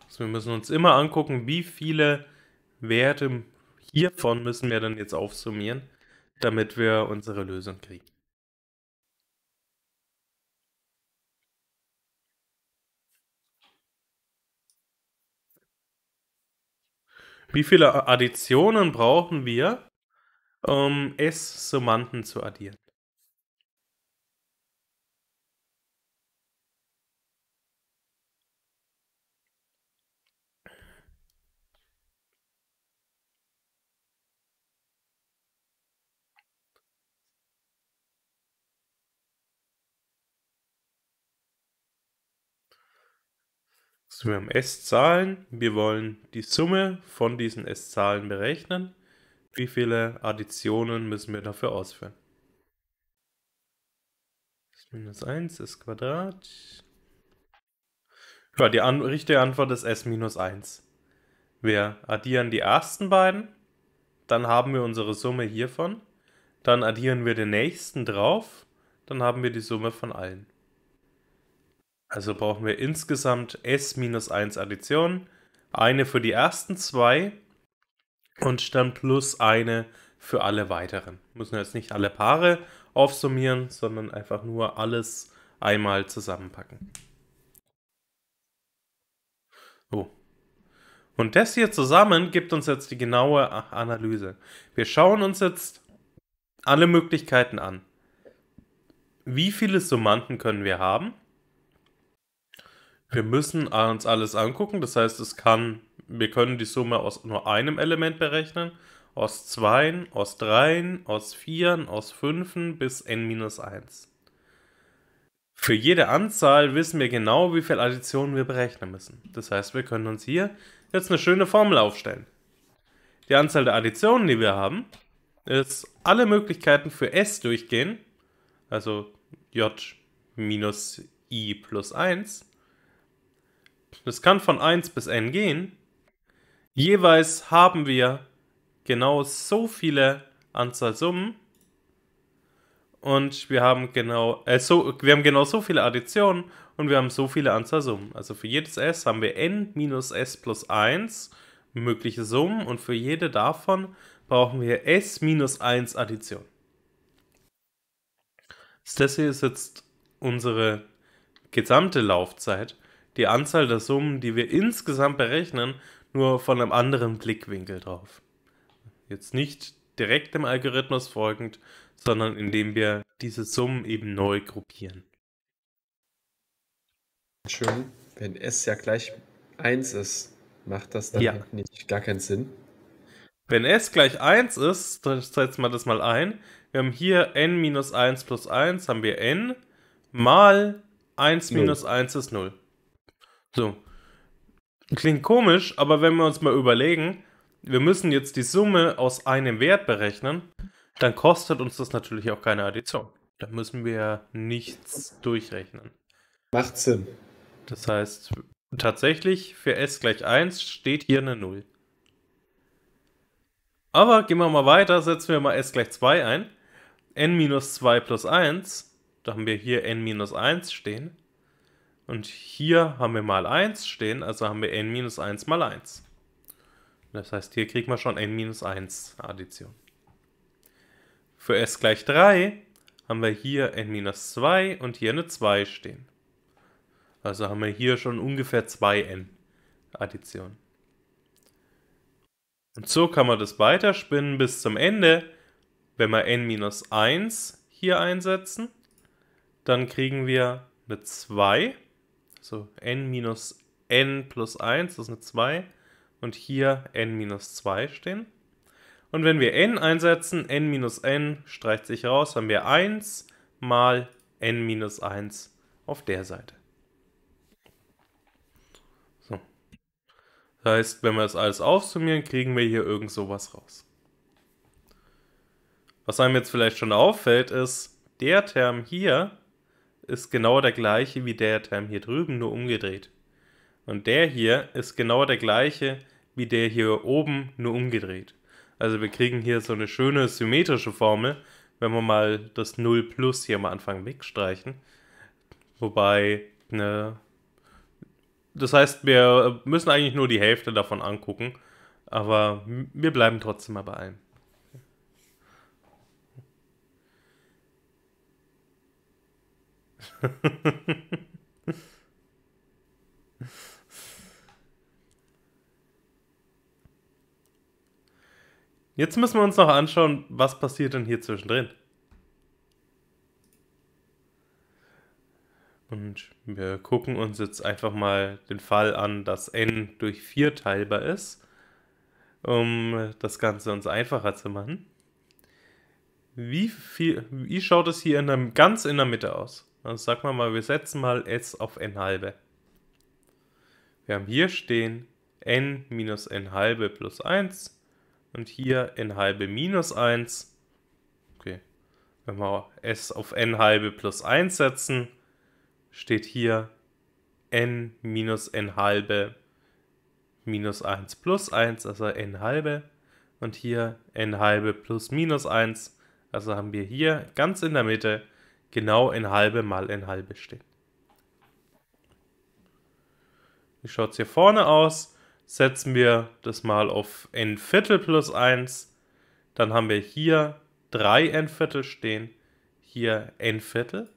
Also wir müssen uns immer angucken, wie viele Werte hiervon müssen wir dann jetzt aufsummieren, damit wir unsere Lösung kriegen. Wie viele Additionen brauchen wir, um S-Summanden zu addieren. So, wir haben S-Zahlen. Wir wollen die Summe von diesen S-Zahlen berechnen. Wie viele Additionen müssen wir dafür ausführen? minus 1 ist Quadrat. Ja, die an richtige Antwort ist s minus 1. Wir addieren die ersten beiden, dann haben wir unsere Summe hiervon, dann addieren wir den nächsten drauf, dann haben wir die Summe von allen. Also brauchen wir insgesamt s minus 1 Additionen, eine für die ersten zwei und dann plus eine für alle weiteren. Müssen jetzt nicht alle Paare aufsummieren, sondern einfach nur alles einmal zusammenpacken. So. Oh. Und das hier zusammen gibt uns jetzt die genaue Analyse. Wir schauen uns jetzt alle Möglichkeiten an. Wie viele Summanden können wir haben? wir müssen uns alles angucken. Das heißt, es kann, wir können die Summe aus nur einem Element berechnen, aus zweien, aus dreien, aus vieren, aus fünfen bis n-1. Für jede Anzahl wissen wir genau, wie viele Additionen wir berechnen müssen. Das heißt, wir können uns hier jetzt eine schöne Formel aufstellen. Die Anzahl der Additionen, die wir haben, ist alle Möglichkeiten für s durchgehen, also j minus i plus 1, das kann von 1 bis n gehen, jeweils haben wir genau so viele Anzahl Summen und wir haben genau äh, so wir haben genau so viele Additionen und wir haben so viele Anzahl Summen. Also für jedes s haben wir n minus s plus 1 mögliche Summen und für jede davon brauchen wir s minus 1 Addition. Das hier ist jetzt unsere gesamte Laufzeit die Anzahl der Summen, die wir insgesamt berechnen, nur von einem anderen Blickwinkel drauf. Jetzt nicht direkt dem Algorithmus folgend, sondern indem wir diese Summen eben neu gruppieren. Schön, wenn S ja gleich 1 ist, macht das dann ja. nicht gar keinen Sinn. Wenn S gleich 1 ist, dann setzen wir das mal ein. Wir haben hier n minus 1 plus 1 haben wir n mal 1 minus 1 ist 0. So. Klingt komisch, aber wenn wir uns mal überlegen, wir müssen jetzt die Summe aus einem Wert berechnen, dann kostet uns das natürlich auch keine Addition. Da müssen wir nichts durchrechnen. Macht Sinn. Das heißt, tatsächlich für s gleich 1 steht hier eine 0. Aber gehen wir mal weiter, setzen wir mal s gleich 2 ein. n minus 2 plus 1, da haben wir hier n minus 1 stehen. Und hier haben wir mal 1 stehen, also haben wir n minus 1 mal 1. Das heißt, hier kriegen wir schon n minus 1 Addition. Für s gleich 3 haben wir hier n minus 2 und hier eine 2 stehen. Also haben wir hier schon ungefähr 2n Addition. Und so kann man das weiterspinnen bis zum Ende. Wenn wir n minus 1 hier einsetzen, dann kriegen wir eine 2 so n minus n plus 1, das ist eine 2. Und hier n minus 2 stehen. Und wenn wir n einsetzen, n minus n streicht sich raus, haben wir 1 mal n minus 1 auf der Seite. So. Das heißt, wenn wir das alles aufsummieren, kriegen wir hier irgend sowas raus. Was einem jetzt vielleicht schon auffällt, ist, der Term hier ist genau der gleiche wie der Term hier drüben, nur umgedreht. Und der hier ist genau der gleiche wie der hier oben, nur umgedreht. Also wir kriegen hier so eine schöne symmetrische Formel, wenn wir mal das 0 plus hier am Anfang wegstreichen. Wobei, ne, das heißt, wir müssen eigentlich nur die Hälfte davon angucken, aber wir bleiben trotzdem mal bei allem. Jetzt müssen wir uns noch anschauen, was passiert denn hier zwischendrin. Und wir gucken uns jetzt einfach mal den Fall an, dass n durch 4 teilbar ist, um das Ganze uns einfacher zu machen. Wie, viel, wie schaut es hier in der, ganz in der Mitte aus? Dann sagen wir mal, wir setzen mal s auf n halbe. Wir haben hier stehen n minus n halbe plus 1 und hier n halbe minus 1. Okay, wenn wir s auf n halbe plus 1 setzen, steht hier n minus n halbe minus 1 plus 1, also n halbe. Und hier n halbe plus minus 1, also haben wir hier ganz in der Mitte genau in halbe mal in halbe stehen. Wie schaut es hier vorne aus? Setzen wir das mal auf n Viertel plus 1. Dann haben wir hier 3 n Viertel stehen, hier n Viertel.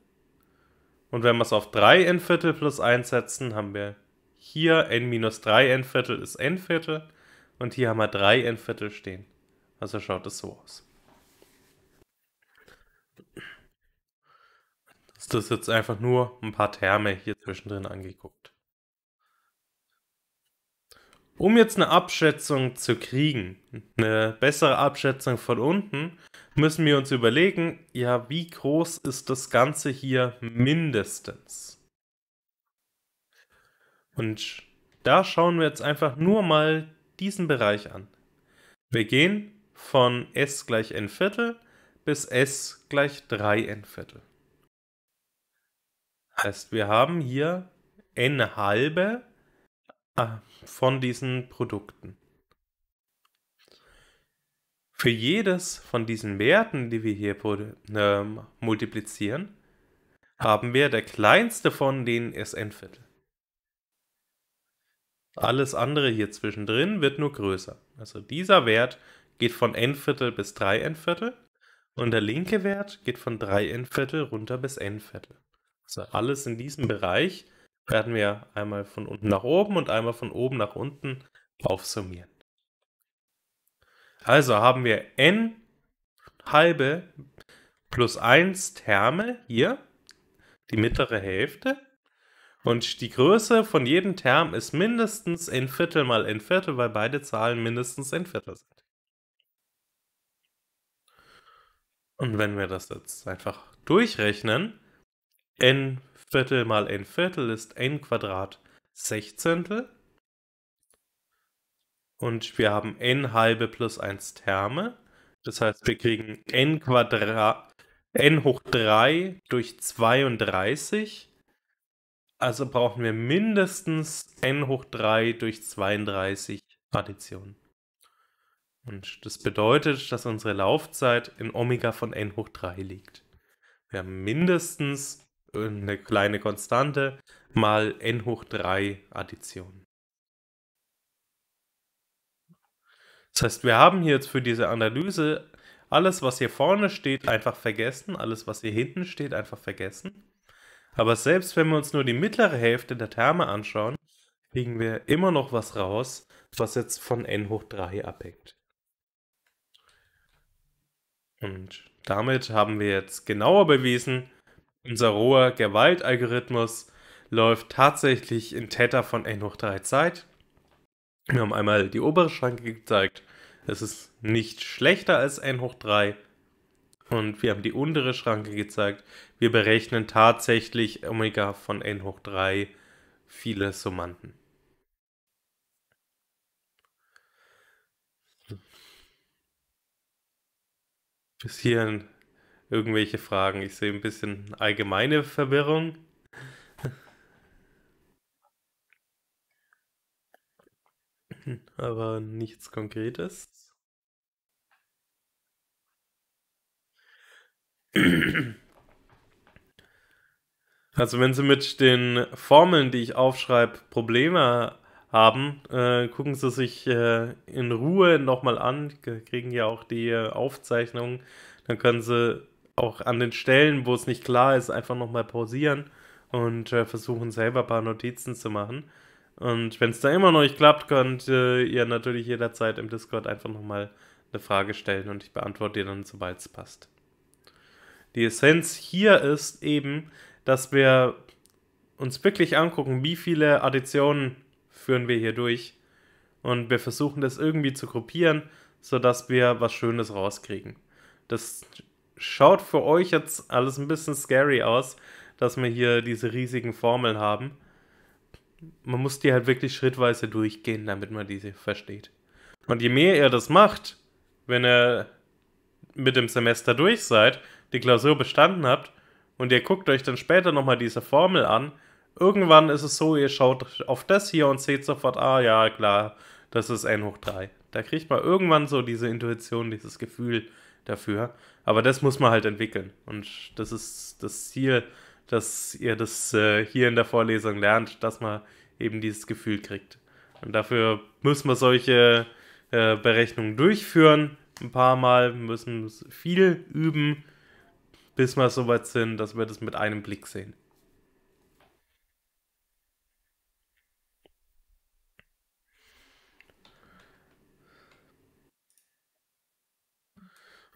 Und wenn wir es auf 3 n Viertel plus 1 setzen, haben wir hier n minus 3 n Viertel ist n Viertel und hier haben wir 3 n Viertel stehen. Also schaut es so aus. das jetzt einfach nur ein paar Terme hier zwischendrin angeguckt. Um jetzt eine Abschätzung zu kriegen, eine bessere Abschätzung von unten, müssen wir uns überlegen, ja, wie groß ist das Ganze hier mindestens? Und da schauen wir jetzt einfach nur mal diesen Bereich an. Wir gehen von s gleich n Viertel bis s gleich 3 n Viertel heißt, wir haben hier n halbe ah, von diesen Produkten. Für jedes von diesen Werten, die wir hier ähm, multiplizieren, haben wir der kleinste von denen ist n Viertel. Alles andere hier zwischendrin wird nur größer. Also dieser Wert geht von n Viertel bis 3 n Viertel und der linke Wert geht von 3 n Viertel runter bis n Viertel. Also alles in diesem Bereich werden wir einmal von unten nach oben und einmal von oben nach unten aufsummieren. Also haben wir n halbe plus 1 Terme hier, die mittlere Hälfte. Und die Größe von jedem Term ist mindestens n Viertel mal n Viertel, weil beide Zahlen mindestens n Viertel sind. Und wenn wir das jetzt einfach durchrechnen, n Viertel mal n Viertel ist n Quadrat Sechzehntel. Und wir haben n halbe plus 1 Terme. Das heißt, wir kriegen n, Quadrat, n hoch 3 durch 32. Also brauchen wir mindestens n hoch 3 durch 32 Additionen. Und das bedeutet, dass unsere Laufzeit in Omega von n hoch 3 liegt. Wir haben mindestens eine kleine Konstante mal n hoch 3 Addition. Das heißt, wir haben hier jetzt für diese Analyse alles, was hier vorne steht, einfach vergessen, alles, was hier hinten steht, einfach vergessen. Aber selbst wenn wir uns nur die mittlere Hälfte der Terme anschauen, kriegen wir immer noch was raus, was jetzt von n hoch 3 abhängt. Und damit haben wir jetzt genauer bewiesen, unser roher Gewaltalgorithmus läuft tatsächlich in Theta von n hoch 3 Zeit. Wir haben einmal die obere Schranke gezeigt. Es ist nicht schlechter als n hoch 3. Und wir haben die untere Schranke gezeigt. Wir berechnen tatsächlich Omega von n hoch 3 viele Summanden. Bis hierhin irgendwelche Fragen? Ich sehe ein bisschen allgemeine Verwirrung. Aber nichts Konkretes. Also wenn Sie mit den Formeln, die ich aufschreibe, Probleme haben, äh, gucken Sie sich äh, in Ruhe nochmal an, kriegen ja auch die äh, Aufzeichnung, dann können Sie auch an den Stellen, wo es nicht klar ist, einfach nochmal pausieren und äh, versuchen selber ein paar Notizen zu machen. Und wenn es da immer noch nicht klappt, könnt äh, ihr natürlich jederzeit im Discord einfach nochmal eine Frage stellen und ich beantworte dir dann, sobald es passt. Die Essenz hier ist eben, dass wir uns wirklich angucken, wie viele Additionen führen wir hier durch. Und wir versuchen das irgendwie zu gruppieren, sodass wir was Schönes rauskriegen. Das schaut für euch jetzt alles ein bisschen scary aus, dass wir hier diese riesigen Formeln haben. Man muss die halt wirklich schrittweise durchgehen, damit man diese versteht. Und je mehr ihr das macht, wenn ihr mit dem Semester durch seid, die Klausur bestanden habt und ihr guckt euch dann später nochmal diese Formel an, irgendwann ist es so, ihr schaut auf das hier und seht sofort, ah ja, klar, das ist n hoch 3. Da kriegt man irgendwann so diese Intuition, dieses Gefühl dafür. Aber das muss man halt entwickeln. Und das ist das Ziel, dass ihr das äh, hier in der Vorlesung lernt, dass man eben dieses Gefühl kriegt. Und dafür müssen wir solche äh, Berechnungen durchführen, ein paar Mal, müssen viel üben, bis wir so weit sind, dass wir das mit einem Blick sehen.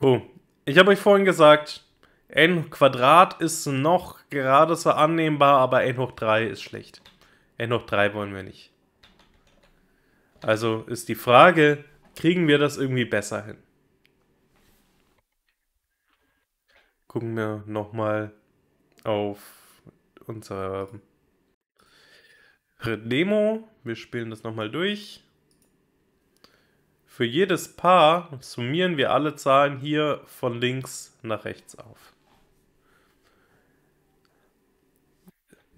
Oh, ich habe euch vorhin gesagt, n Quadrat ist noch gerade so annehmbar, aber n hoch 3 ist schlecht. n hoch 3 wollen wir nicht. Also ist die Frage, kriegen wir das irgendwie besser hin? Gucken wir nochmal auf unsere Demo. Wir spielen das nochmal durch. Für jedes Paar summieren wir alle Zahlen hier von links nach rechts auf.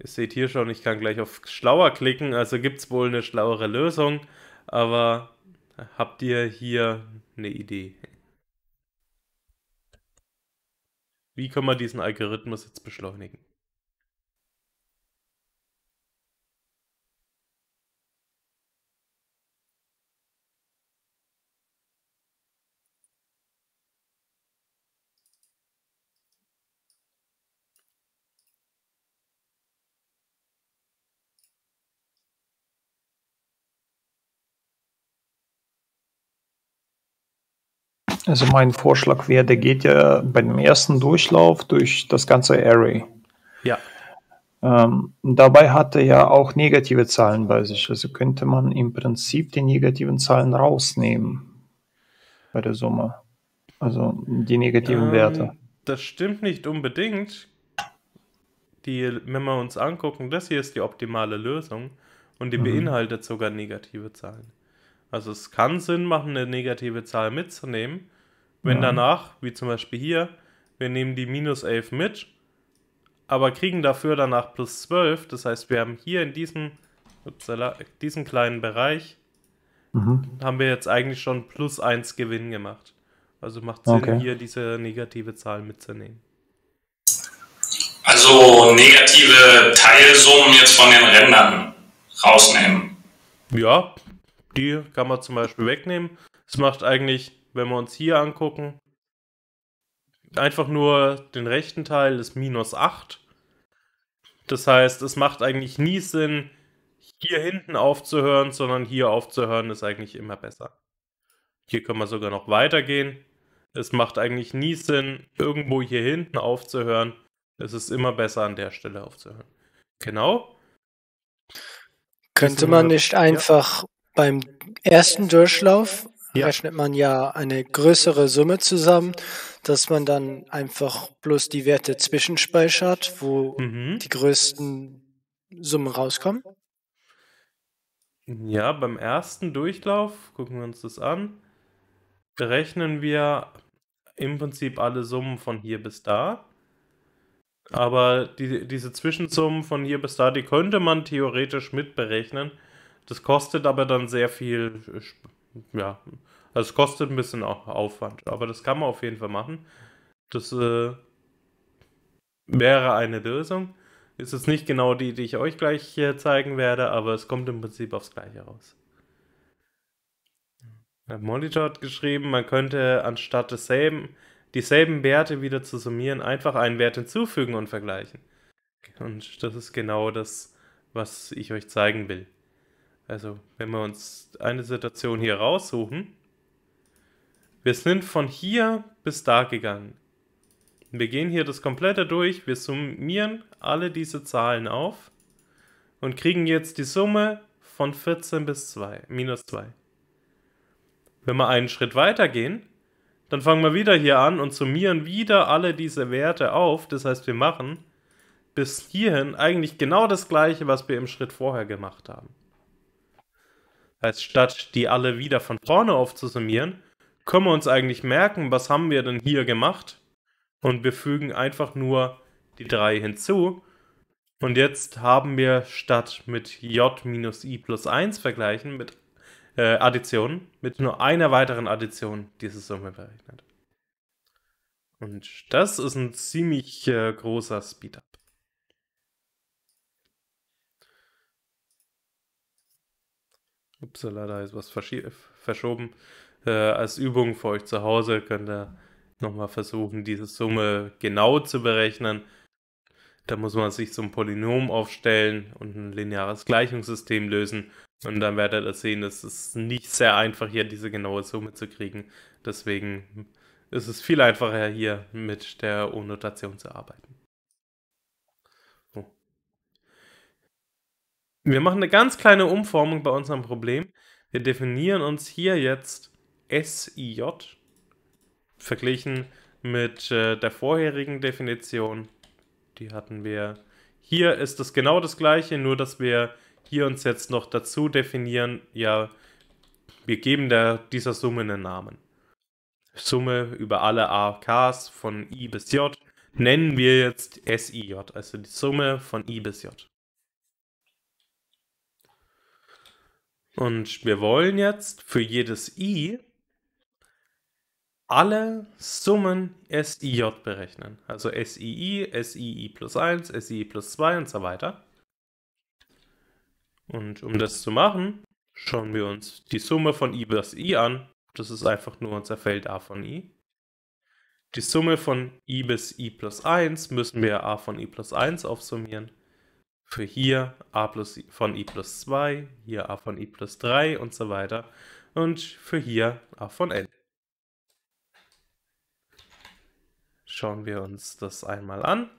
Ihr seht hier schon, ich kann gleich auf schlauer klicken, also gibt es wohl eine schlauere Lösung, aber habt ihr hier eine Idee? Wie können wir diesen Algorithmus jetzt beschleunigen? Also mein Vorschlag wäre, der geht ja beim ersten Durchlauf durch das ganze Array. Ja. Ähm, dabei hat er ja auch negative Zahlen bei sich. Also könnte man im Prinzip die negativen Zahlen rausnehmen bei der Summe. Also die negativen ähm, Werte. Das stimmt nicht unbedingt. Die, wenn wir uns angucken, das hier ist die optimale Lösung und die mhm. beinhaltet sogar negative Zahlen. Also es kann Sinn machen, eine negative Zahl mitzunehmen, wenn ja. danach, wie zum Beispiel hier, wir nehmen die minus 11 mit, aber kriegen dafür danach plus 12. Das heißt, wir haben hier in diesem, upsala, diesem kleinen Bereich, mhm. haben wir jetzt eigentlich schon plus 1 Gewinn gemacht. Also macht Sinn, okay. hier diese negative Zahl mitzunehmen. Also negative Teilsummen jetzt von den Rändern rausnehmen. Ja, die kann man zum Beispiel wegnehmen. Es macht eigentlich wenn wir uns hier angucken, einfach nur den rechten Teil ist minus 8. Das heißt, es macht eigentlich nie Sinn, hier hinten aufzuhören, sondern hier aufzuhören ist eigentlich immer besser. Hier können wir sogar noch weitergehen. Es macht eigentlich nie Sinn, irgendwo hier hinten aufzuhören. Es ist immer besser, an der Stelle aufzuhören. Genau. Könnte man nicht einfach ja. beim ersten Durchlauf ja. rechnet man ja eine größere Summe zusammen, dass man dann einfach bloß die Werte zwischenspeichert, wo mhm. die größten Summen rauskommen. Ja, beim ersten Durchlauf, gucken wir uns das an, berechnen wir im Prinzip alle Summen von hier bis da. Aber die, diese Zwischensummen von hier bis da, die könnte man theoretisch mitberechnen. Das kostet aber dann sehr viel äh, ja, also es kostet ein bisschen Aufwand, aber das kann man auf jeden Fall machen. Das äh, wäre eine Lösung. Ist es nicht genau die, die ich euch gleich äh, zeigen werde, aber es kommt im Prinzip aufs Gleiche raus. Der Monitor hat geschrieben, man könnte anstatt desselben, dieselben Werte wieder zu summieren, einfach einen Wert hinzufügen und vergleichen. Und das ist genau das, was ich euch zeigen will. Also, wenn wir uns eine Situation hier raussuchen, wir sind von hier bis da gegangen. Wir gehen hier das komplette durch, wir summieren alle diese Zahlen auf und kriegen jetzt die Summe von 14 bis 2, minus 2. Wenn wir einen Schritt weiter gehen, dann fangen wir wieder hier an und summieren wieder alle diese Werte auf. Das heißt, wir machen bis hierhin eigentlich genau das gleiche, was wir im Schritt vorher gemacht haben. Das heißt, statt die alle wieder von vorne aufzusummieren, können wir uns eigentlich merken, was haben wir denn hier gemacht? Und wir fügen einfach nur die 3 hinzu. Und jetzt haben wir statt mit j minus i plus 1 vergleichen mit äh, Addition, mit nur einer weiteren Addition diese Summe berechnet. Und das ist ein ziemlich äh, großer Speeder. Upsala, da ist was verschoben. Äh, als Übung für euch zu Hause könnt ihr nochmal versuchen, diese Summe genau zu berechnen. Da muss man sich so ein Polynom aufstellen und ein lineares Gleichungssystem lösen. Und dann werdet ihr sehen, dass es nicht sehr einfach hier diese genaue Summe zu kriegen. Deswegen ist es viel einfacher hier mit der O-Notation zu arbeiten. Wir machen eine ganz kleine Umformung bei unserem Problem. Wir definieren uns hier jetzt SIJ verglichen mit äh, der vorherigen Definition. Die hatten wir. Hier ist es genau das gleiche, nur dass wir hier uns jetzt noch dazu definieren, ja, wir geben der, dieser Summe einen Namen. Summe über alle AKs von I bis J nennen wir jetzt SIJ, also die Summe von I bis J. Und wir wollen jetzt für jedes i alle Summen SIJ berechnen. Also SII, SII plus 1, SII plus 2 und so weiter. Und um das zu machen, schauen wir uns die Summe von i plus i an. Das ist einfach nur unser Feld a von i. Die Summe von i bis i plus 1 müssen wir a von i plus 1 aufsummieren für hier a plus, von i plus 2, hier a von i plus 3 und so weiter und für hier a von n. Schauen wir uns das einmal an.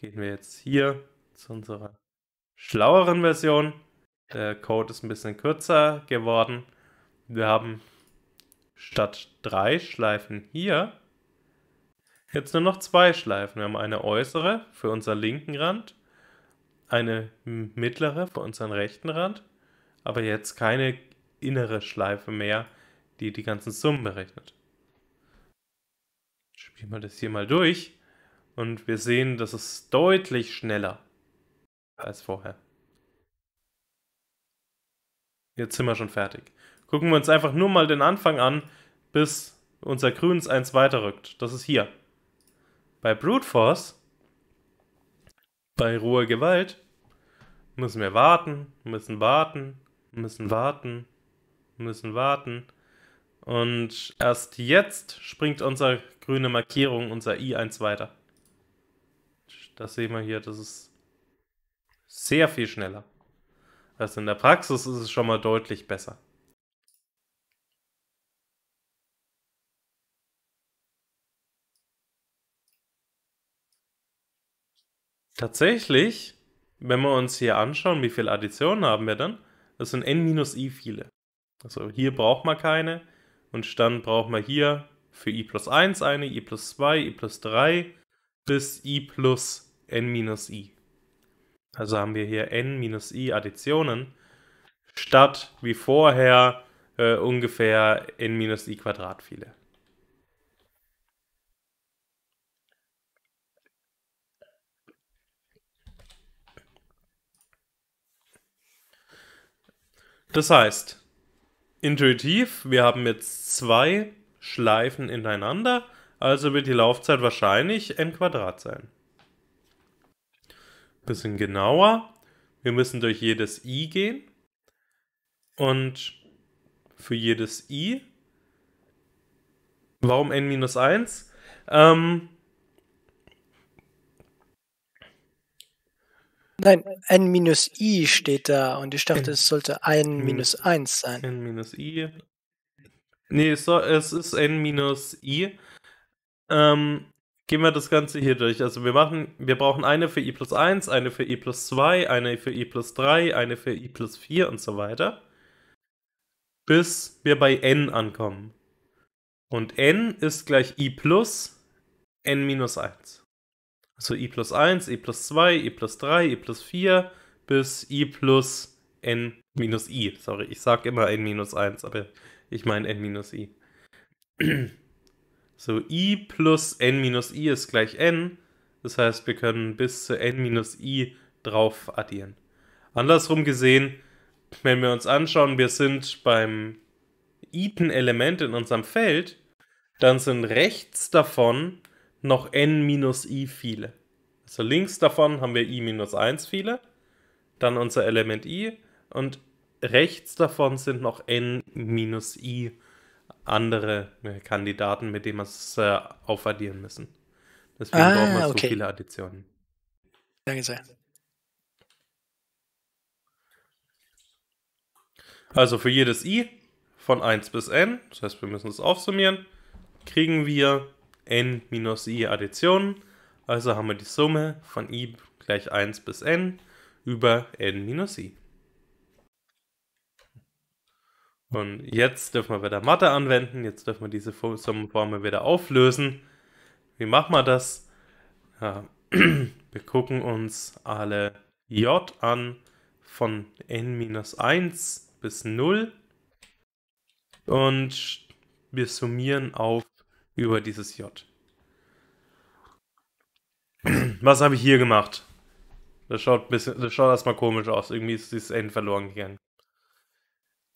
Gehen wir jetzt hier zu unserer schlaueren Version. Der Code ist ein bisschen kürzer geworden. Wir haben statt drei Schleifen hier jetzt nur noch zwei Schleifen. Wir haben eine äußere für unseren linken Rand eine mittlere für unseren rechten Rand, aber jetzt keine innere Schleife mehr, die die ganzen Summen berechnet. Spielen wir das hier mal durch und wir sehen, das ist deutlich schneller als vorher. Jetzt sind wir schon fertig. Gucken wir uns einfach nur mal den Anfang an, bis unser Grüns 1 weiterrückt. Das ist hier. Bei Brute Force bei roher Gewalt müssen wir warten, müssen warten, müssen warten, müssen warten. Und erst jetzt springt unsere grüne Markierung, unser i 1 weiter. Das sehen wir hier, das ist sehr viel schneller. Also in der Praxis ist es schon mal deutlich besser. Tatsächlich, wenn wir uns hier anschauen, wie viele Additionen haben wir dann? Das sind n minus i viele. Also hier braucht man keine und dann braucht man hier für i plus 1 eine, i plus 2, i plus 3 bis i plus n minus i. Also haben wir hier n minus i Additionen statt wie vorher äh, ungefähr n minus i Quadrat viele. Das heißt, intuitiv, wir haben jetzt zwei Schleifen ineinander, also wird die Laufzeit wahrscheinlich n Quadrat sein. Bisschen genauer, wir müssen durch jedes i gehen und für jedes i, warum n minus 1? Ähm, Nein, n minus i steht da und ich dachte, n es sollte ein minus 1 sein. n minus i. Nee, es, es ist n minus i. Ähm, gehen wir das Ganze hier durch. Also wir machen, wir brauchen eine für i plus 1, eine für i plus 2, eine für i plus 3, eine für i plus 4 und so weiter. Bis wir bei n ankommen. Und n ist gleich i plus n minus 1 also i plus 1, i plus 2, i plus 3, i plus 4 bis i plus n minus i. Sorry, ich sage immer n minus 1, aber ich meine n minus i. So, i plus n minus i ist gleich n. Das heißt, wir können bis zu n minus i drauf addieren. Andersrum gesehen, wenn wir uns anschauen, wir sind beim iten-Element in unserem Feld, dann sind rechts davon noch n-i minus viele. Also links davon haben wir i-1 minus viele, dann unser Element i und rechts davon sind noch n-i minus andere Kandidaten, mit denen wir es äh, aufaddieren müssen. Deswegen ah, brauchen wir okay. so viele Additionen. Danke sehr. Also für jedes i von 1 bis n, das heißt, wir müssen es aufsummieren, kriegen wir n minus i Addition. Also haben wir die Summe von i gleich 1 bis n über n minus i. Und jetzt dürfen wir wieder Mathe anwenden. Jetzt dürfen wir diese Summenformel wieder auflösen. Wie machen wir das? Ja. Wir gucken uns alle j an von n minus 1 bis 0 und wir summieren auf über dieses J. Was habe ich hier gemacht? Das schaut, bisschen, das schaut erstmal komisch aus. Irgendwie ist dieses N verloren gegangen.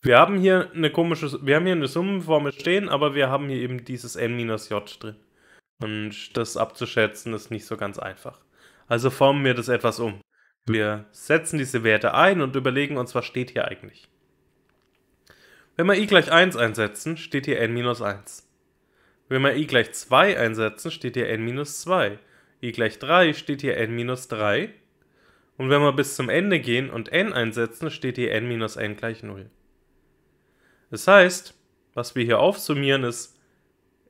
Wir haben hier eine komische, wir haben hier eine Summenformel stehen, aber wir haben hier eben dieses N minus J drin. Und das abzuschätzen ist nicht so ganz einfach. Also formen wir das etwas um. Wir setzen diese Werte ein und überlegen uns, was steht hier eigentlich. Wenn wir i gleich 1 einsetzen, steht hier n minus 1. Wenn wir i gleich 2 einsetzen, steht hier n minus 2. i gleich 3 steht hier n minus 3. Und wenn wir bis zum Ende gehen und n einsetzen, steht hier n minus n gleich 0. Das heißt, was wir hier aufsummieren ist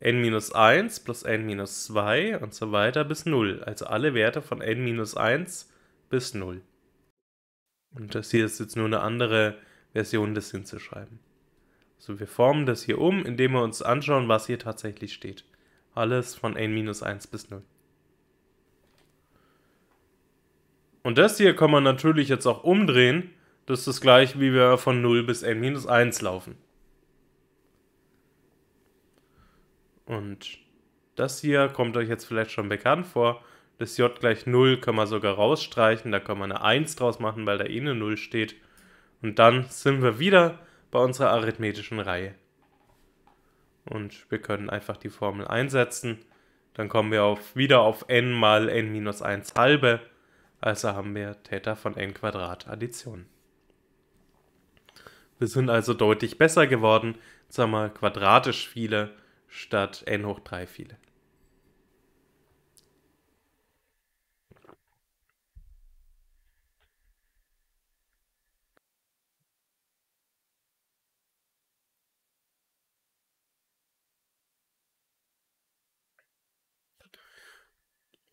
n minus 1 plus n minus 2 und so weiter bis 0. Also alle Werte von n minus 1 bis 0. Und das hier ist jetzt nur eine andere Version, das hinzuschreiben. Also wir formen das hier um, indem wir uns anschauen, was hier tatsächlich steht. Alles von n-1 bis 0. Und das hier kann man natürlich jetzt auch umdrehen. Das ist das gleiche, wie wir von 0 bis n-1 laufen. Und das hier kommt euch jetzt vielleicht schon bekannt vor. Das j gleich 0 kann man sogar rausstreichen. Da kann man eine 1 draus machen, weil da eh eine 0 steht. Und dann sind wir wieder bei unserer arithmetischen Reihe. Und wir können einfach die Formel einsetzen. Dann kommen wir auf, wieder auf n mal n minus 1 halbe. Also haben wir Theta von n Quadrat Addition. Wir sind also deutlich besser geworden. Jetzt haben wir quadratisch viele statt n hoch 3 viele.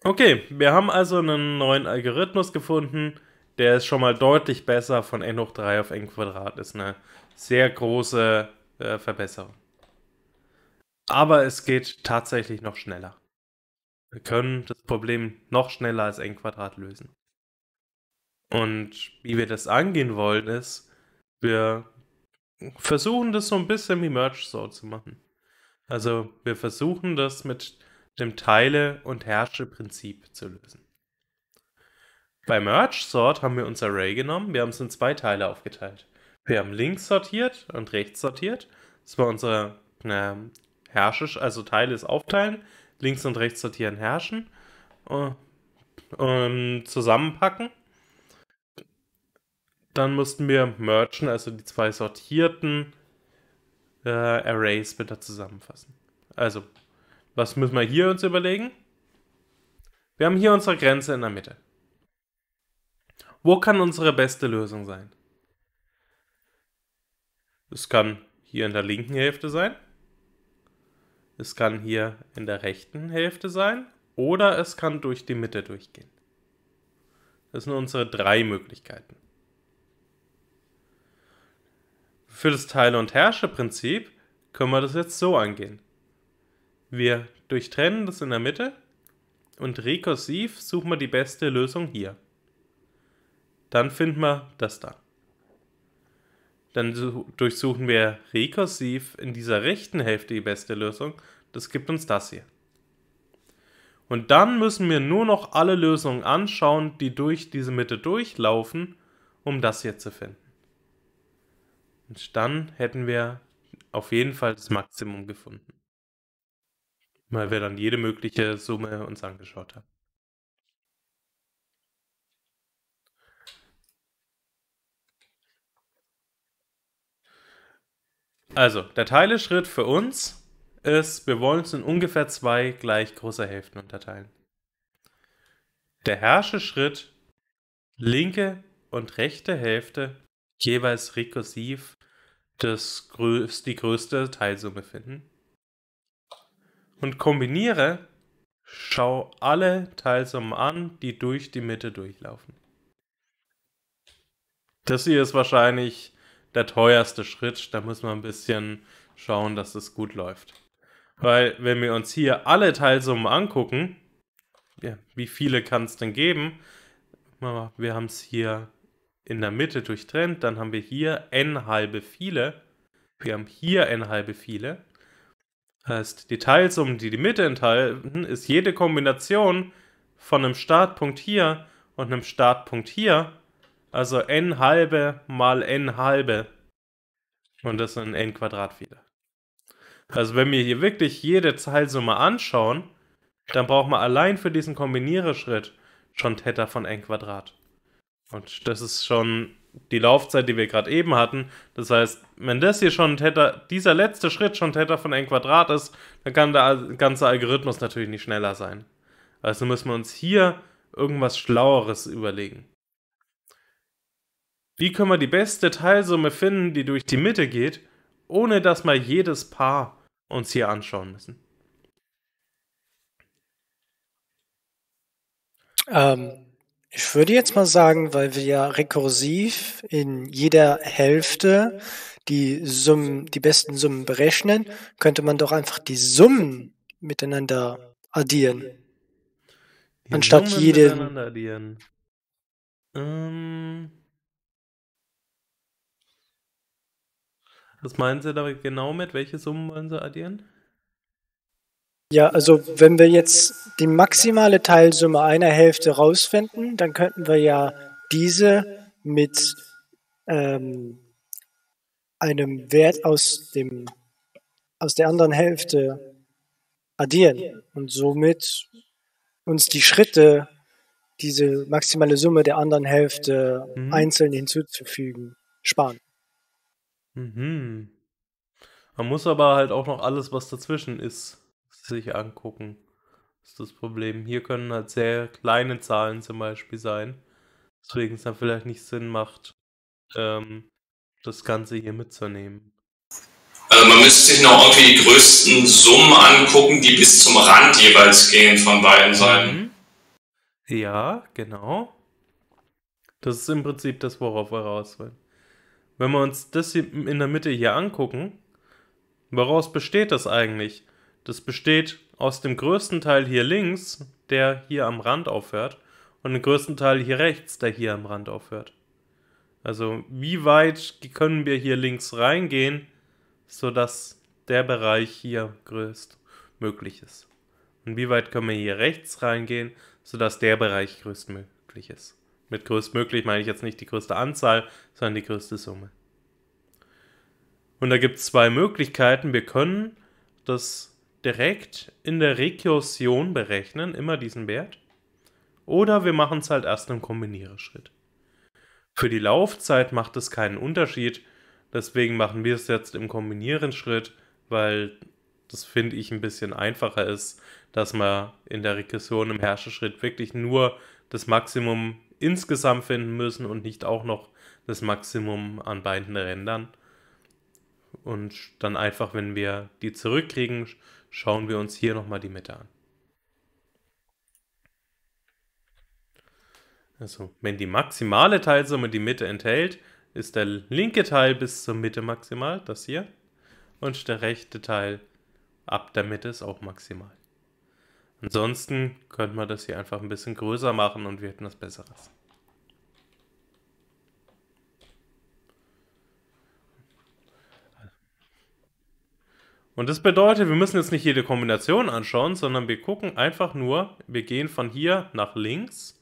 Okay, wir haben also einen neuen Algorithmus gefunden. Der ist schon mal deutlich besser. Von n hoch 3 auf n Quadrat ist eine sehr große äh, Verbesserung. Aber es geht tatsächlich noch schneller. Wir können das Problem noch schneller als n Quadrat lösen. Und wie wir das angehen wollen, ist, wir versuchen das so ein bisschen wie Merge Sort zu machen. Also wir versuchen das mit dem Teile- und Herrsche-Prinzip zu lösen. Bei Merge Sort haben wir unser Array genommen, wir haben es in zwei Teile aufgeteilt. Wir haben links sortiert und rechts sortiert. Das war unsere äh, Herrsche, also Teile ist aufteilen, links und rechts sortieren, herrschen und, äh, und zusammenpacken. Dann mussten wir mergen, also die zwei sortierten äh, Arrays wieder zusammenfassen. Also was müssen wir hier uns überlegen? Wir haben hier unsere Grenze in der Mitte. Wo kann unsere beste Lösung sein? Es kann hier in der linken Hälfte sein. Es kann hier in der rechten Hälfte sein. Oder es kann durch die Mitte durchgehen. Das sind unsere drei Möglichkeiten. Für das Teile- und Herrsche-Prinzip können wir das jetzt so angehen. Wir durchtrennen das in der Mitte und rekursiv suchen wir die beste Lösung hier. Dann finden wir das da. Dann durchsuchen wir rekursiv in dieser rechten Hälfte die beste Lösung. Das gibt uns das hier. Und dann müssen wir nur noch alle Lösungen anschauen, die durch diese Mitte durchlaufen, um das hier zu finden. Und dann hätten wir auf jeden Fall das Maximum gefunden weil wir dann jede mögliche Summe uns angeschaut haben. Also, der Teileschritt für uns ist, wir wollen es in ungefähr zwei gleich große Hälften unterteilen. Der Herrscheschritt, linke und rechte Hälfte, jeweils rekursiv das größ die größte Teilsumme finden und kombiniere, schau alle Teilsummen an, die durch die Mitte durchlaufen. Das hier ist wahrscheinlich der teuerste Schritt. Da muss man ein bisschen schauen, dass es gut läuft. Weil wenn wir uns hier alle Teilsummen angucken, ja, wie viele kann es denn geben? Wir haben es hier in der Mitte durchtrennt, dann haben wir hier n halbe viele, wir haben hier n halbe viele, Heißt, die Teilsumme, die die Mitte enthalten, ist jede Kombination von einem Startpunkt hier und einem Startpunkt hier, also n halbe mal n halbe. Und das sind n Quadrat wieder. Also wenn wir hier wirklich jede Teilsumme anschauen, dann braucht man allein für diesen Kombinierschritt schon Theta von n Quadrat. Und das ist schon die Laufzeit, die wir gerade eben hatten. Das heißt, wenn das hier schon ein dieser letzte Schritt schon Täter von n Quadrat ist, dann kann der ganze Algorithmus natürlich nicht schneller sein. Also müssen wir uns hier irgendwas Schlaueres überlegen. Wie können wir die beste Teilsumme finden, die durch die Mitte geht, ohne dass wir jedes Paar uns hier anschauen müssen? Ähm, ich würde jetzt mal sagen, weil wir ja rekursiv in jeder Hälfte die Summen, die besten Summen berechnen, könnte man doch einfach die Summen miteinander addieren. Die anstatt Summen jeden. Miteinander addieren. Ähm, was meinen Sie damit genau mit? Welche Summen wollen Sie addieren? Ja, also wenn wir jetzt die maximale Teilsumme einer Hälfte rausfinden, dann könnten wir ja diese mit ähm, einem Wert aus, dem, aus der anderen Hälfte addieren und somit uns die Schritte, diese maximale Summe der anderen Hälfte mhm. einzeln hinzuzufügen, sparen. Mhm. Man muss aber halt auch noch alles, was dazwischen ist, sich angucken. Das ist das Problem. Hier können halt sehr kleine Zahlen zum Beispiel sein. Deswegen es dann vielleicht nicht Sinn macht, ähm, das Ganze hier mitzunehmen. Also man müsste sich noch irgendwie die größten Summen angucken, die bis zum Rand jeweils gehen von beiden Seiten. Mhm. Ja, genau. Das ist im Prinzip das, worauf wir raus wollen. Wenn wir uns das in der Mitte hier angucken, woraus besteht das eigentlich? Das besteht aus dem größten Teil hier links, der hier am Rand aufhört, und dem größten Teil hier rechts, der hier am Rand aufhört. Also wie weit können wir hier links reingehen, sodass der Bereich hier größt möglich ist. Und wie weit können wir hier rechts reingehen, sodass der Bereich größtmöglich ist. Mit größtmöglich meine ich jetzt nicht die größte Anzahl, sondern die größte Summe. Und da gibt es zwei Möglichkeiten. Wir können das direkt in der Rekursion berechnen, immer diesen Wert. Oder wir machen es halt erst im Kombinierschritt. Für die Laufzeit macht es keinen Unterschied, deswegen machen wir es jetzt im Kombinierenschritt, weil das finde ich ein bisschen einfacher ist, dass man in der Rekursion im Herrscherschritt wirklich nur das Maximum insgesamt finden müssen und nicht auch noch das Maximum an beiden Rändern. Und dann einfach, wenn wir die zurückkriegen, schauen wir uns hier nochmal die Mitte an. Also, wenn die maximale Teilsumme die Mitte enthält, ist der linke Teil bis zur Mitte maximal, das hier, und der rechte Teil ab der Mitte ist auch maximal. Ansonsten könnte man das hier einfach ein bisschen größer machen und wir hätten was Besseres. Und das bedeutet, wir müssen jetzt nicht jede Kombination anschauen, sondern wir gucken einfach nur, wir gehen von hier nach links,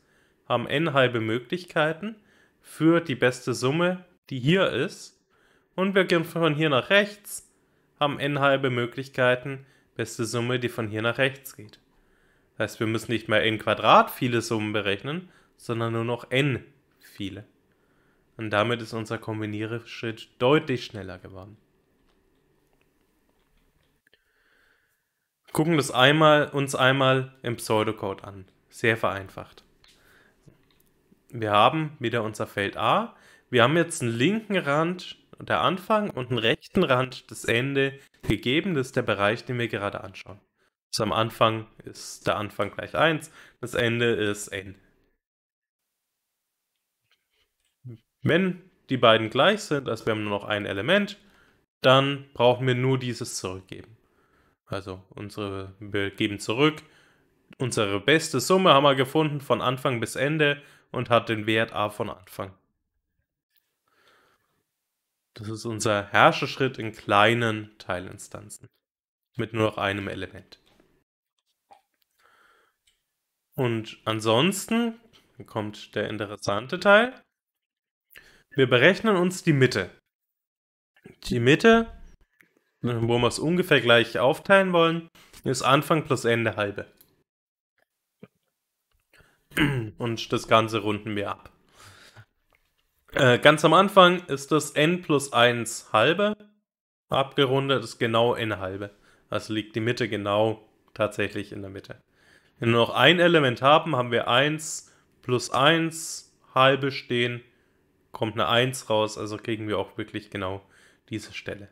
haben n halbe Möglichkeiten für die beste Summe, die hier ist. Und wir gehen von hier nach rechts, haben n halbe Möglichkeiten, beste Summe, die von hier nach rechts geht. Das heißt, wir müssen nicht mehr n Quadrat viele Summen berechnen, sondern nur noch n viele. Und damit ist unser Kombinierschritt deutlich schneller geworden. gucken das einmal, uns einmal im Pseudocode an. Sehr vereinfacht. Wir haben wieder unser Feld A. Wir haben jetzt einen linken Rand, der Anfang, und einen rechten Rand, das Ende, gegeben. Das ist der Bereich, den wir gerade anschauen. Also am Anfang ist der Anfang gleich 1, das Ende ist n. Wenn die beiden gleich sind, also wir haben nur noch ein Element, dann brauchen wir nur dieses zurückgeben. Also unsere, wir geben zurück. Unsere beste Summe haben wir gefunden von Anfang bis Ende und hat den Wert A von Anfang. Das ist unser Herrscherschritt in kleinen Teilinstanzen mit nur noch einem Element. Und ansonsten kommt der interessante Teil. Wir berechnen uns die Mitte. Die Mitte Ne, wo wir es ungefähr gleich aufteilen wollen, ist Anfang plus Ende halbe. Und das Ganze runden wir ab. Äh, ganz am Anfang ist das n plus 1 halbe. Abgerundet ist genau n halbe. Also liegt die Mitte genau tatsächlich in der Mitte. Wenn wir noch ein Element haben, haben wir 1 plus 1 halbe stehen. Kommt eine 1 raus, also kriegen wir auch wirklich genau diese Stelle.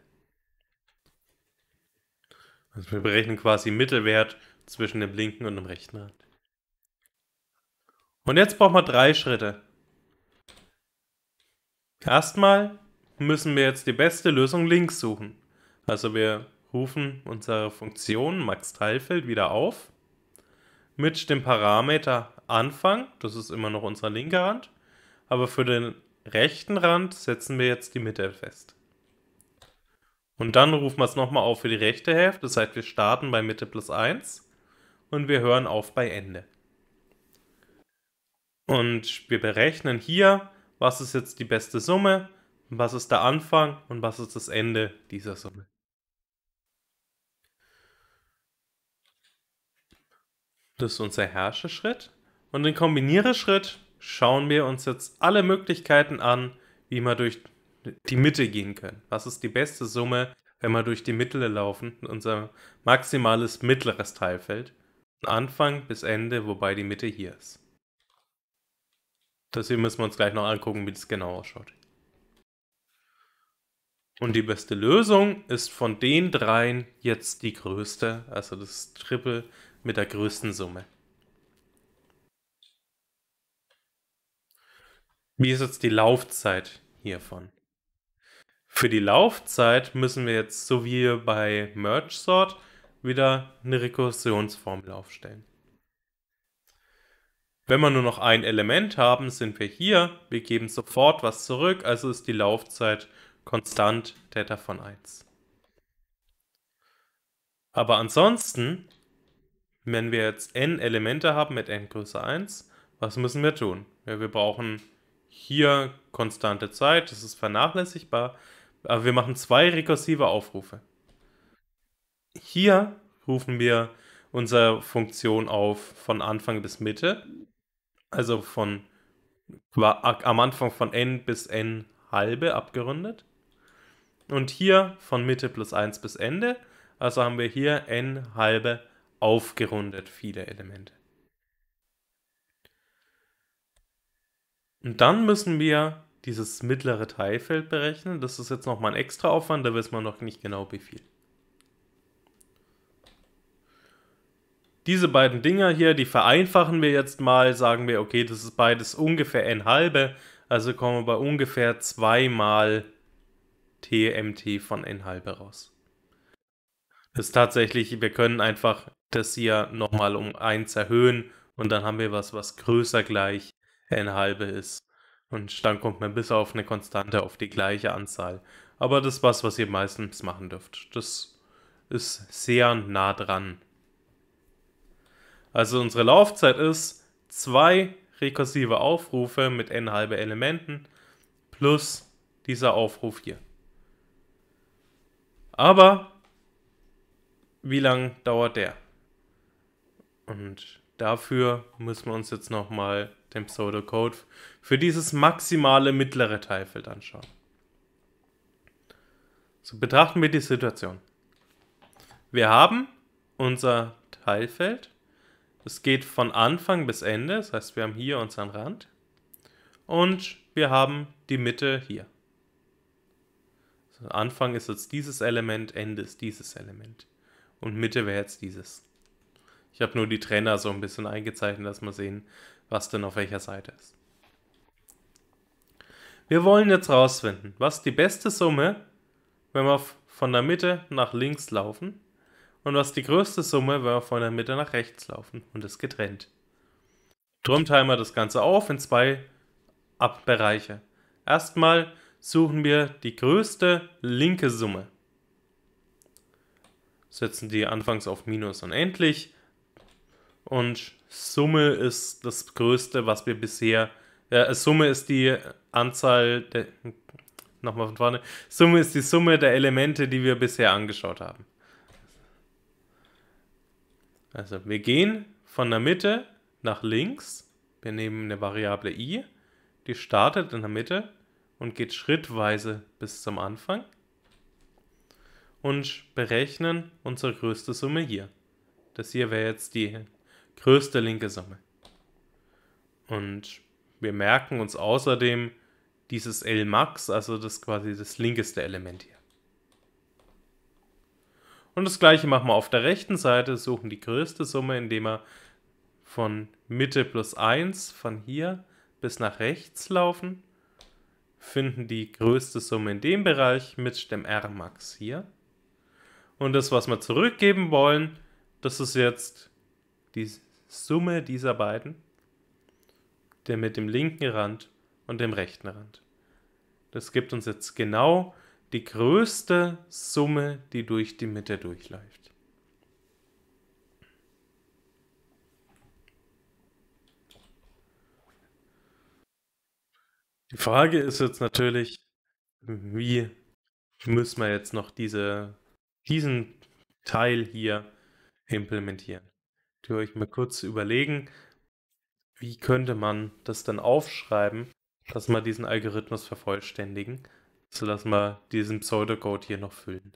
Also wir berechnen quasi Mittelwert zwischen dem linken und dem rechten Rand. Und jetzt brauchen wir drei Schritte. Erstmal müssen wir jetzt die beste Lösung links suchen. Also wir rufen unsere Funktion max-teilfeld wieder auf mit dem Parameter Anfang, das ist immer noch unser linker Rand, aber für den rechten Rand setzen wir jetzt die Mitte fest. Und dann rufen wir es nochmal auf für die rechte Hälfte. Das heißt, wir starten bei Mitte plus 1 und wir hören auf bei Ende. Und wir berechnen hier, was ist jetzt die beste Summe, was ist der Anfang und was ist das Ende dieser Summe. Das ist unser Herrscherschritt. Und den Kombiniererschritt schauen wir uns jetzt alle Möglichkeiten an, wie man durch die Mitte gehen können. Was ist die beste Summe, wenn wir durch die Mitte laufen, unser maximales mittleres Teilfeld? Anfang bis Ende, wobei die Mitte hier ist. Das hier müssen wir uns gleich noch angucken, wie das genau ausschaut. Und die beste Lösung ist von den dreien jetzt die größte, also das Triple mit der größten Summe. Wie ist jetzt die Laufzeit hiervon? Für die Laufzeit müssen wir jetzt, so wie bei Merge Sort, wieder eine Rekursionsformel aufstellen. Wenn wir nur noch ein Element haben, sind wir hier. Wir geben sofort was zurück, also ist die Laufzeit konstant Theta von 1. Aber ansonsten, wenn wir jetzt n Elemente haben mit n Größe 1, was müssen wir tun? Ja, wir brauchen hier konstante Zeit, das ist vernachlässigbar. Aber wir machen zwei rekursive Aufrufe. Hier rufen wir unsere Funktion auf von Anfang bis Mitte. Also von am Anfang von n bis n halbe abgerundet. Und hier von Mitte plus 1 bis Ende. Also haben wir hier n halbe aufgerundet viele Elemente. Und dann müssen wir dieses mittlere Teilfeld berechnen. Das ist jetzt nochmal ein extra Aufwand, da wissen wir noch nicht genau wie viel. Diese beiden Dinger hier, die vereinfachen wir jetzt mal, sagen wir, okay, das ist beides ungefähr n halbe, also kommen wir bei ungefähr 2 mal tmt von n halbe raus. Das ist tatsächlich, wir können einfach das hier nochmal um 1 erhöhen und dann haben wir was, was größer gleich n halbe ist. Und dann kommt man bis auf eine Konstante auf die gleiche Anzahl. Aber das ist was, was ihr meistens machen dürft. Das ist sehr nah dran. Also unsere Laufzeit ist zwei rekursive Aufrufe mit n halbe Elementen plus dieser Aufruf hier. Aber wie lang dauert der? Und Dafür müssen wir uns jetzt nochmal den Pseudocode für dieses maximale mittlere Teilfeld anschauen. So betrachten wir die Situation. Wir haben unser Teilfeld. Es geht von Anfang bis Ende, das heißt wir haben hier unseren Rand und wir haben die Mitte hier. Also, Anfang ist jetzt dieses Element, Ende ist dieses Element und Mitte wäre jetzt dieses. Ich habe nur die Trainer so ein bisschen eingezeichnet, dass wir sehen, was denn auf welcher Seite ist. Wir wollen jetzt rausfinden, was die beste Summe, wenn wir von der Mitte nach links laufen, und was die größte Summe, wenn wir von der Mitte nach rechts laufen und ist getrennt. Drum teilen wir das Ganze auf in zwei Abbereiche. Erstmal suchen wir die größte linke Summe. Setzen die anfangs auf Minus und endlich und Summe ist das Größte, was wir bisher. Äh, Summe ist die Anzahl der. Nochmal von vorne. Summe ist die Summe der Elemente, die wir bisher angeschaut haben. Also wir gehen von der Mitte nach links. Wir nehmen eine Variable i, die startet in der Mitte und geht schrittweise bis zum Anfang und berechnen unsere größte Summe hier. Das hier wäre jetzt die größte linke Summe. Und wir merken uns außerdem dieses L max, also das quasi das linkeste Element hier. Und das gleiche machen wir auf der rechten Seite, suchen die größte Summe, indem wir von Mitte plus 1 von hier bis nach rechts laufen, finden die größte Summe in dem Bereich mit dem R-Max hier. Und das, was wir zurückgeben wollen, das ist jetzt die Summe dieser beiden, der mit dem linken Rand und dem rechten Rand. Das gibt uns jetzt genau die größte Summe, die durch die Mitte durchläuft. Die Frage ist jetzt natürlich, wie müssen wir jetzt noch diese, diesen Teil hier implementieren? euch mal kurz überlegen, wie könnte man das dann aufschreiben? dass mal diesen Algorithmus vervollständigen. sodass also, lass diesen Pseudocode hier noch füllen.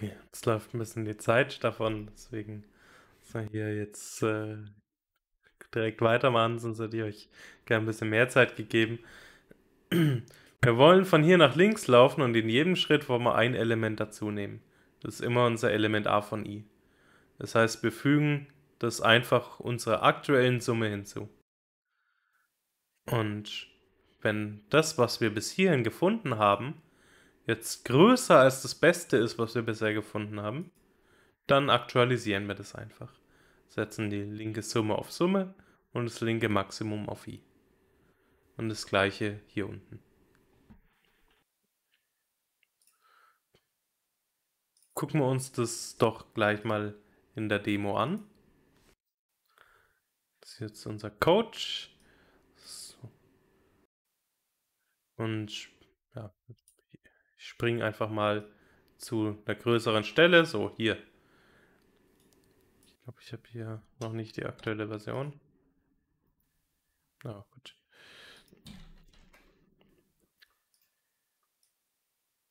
Okay, jetzt läuft ein bisschen die Zeit davon, deswegen soll ich hier jetzt äh, direkt weitermachen, sonst hätte ich euch gerne ein bisschen mehr Zeit gegeben. Wir wollen von hier nach links laufen und in jedem Schritt wollen wir ein Element dazu nehmen. Das ist immer unser Element A von I. Das heißt, wir fügen das einfach unserer aktuellen Summe hinzu. Und wenn das, was wir bis hierhin gefunden haben, jetzt größer als das Beste ist, was wir bisher gefunden haben, dann aktualisieren wir das einfach. Setzen die linke Summe auf Summe und das linke Maximum auf i. Und das gleiche hier unten. Gucken wir uns das doch gleich mal in der Demo an. Das ist jetzt unser Coach. So. Und ja, springen einfach mal zu einer größeren Stelle. So, hier. Ich glaube, ich habe hier noch nicht die aktuelle Version. Na oh, gut.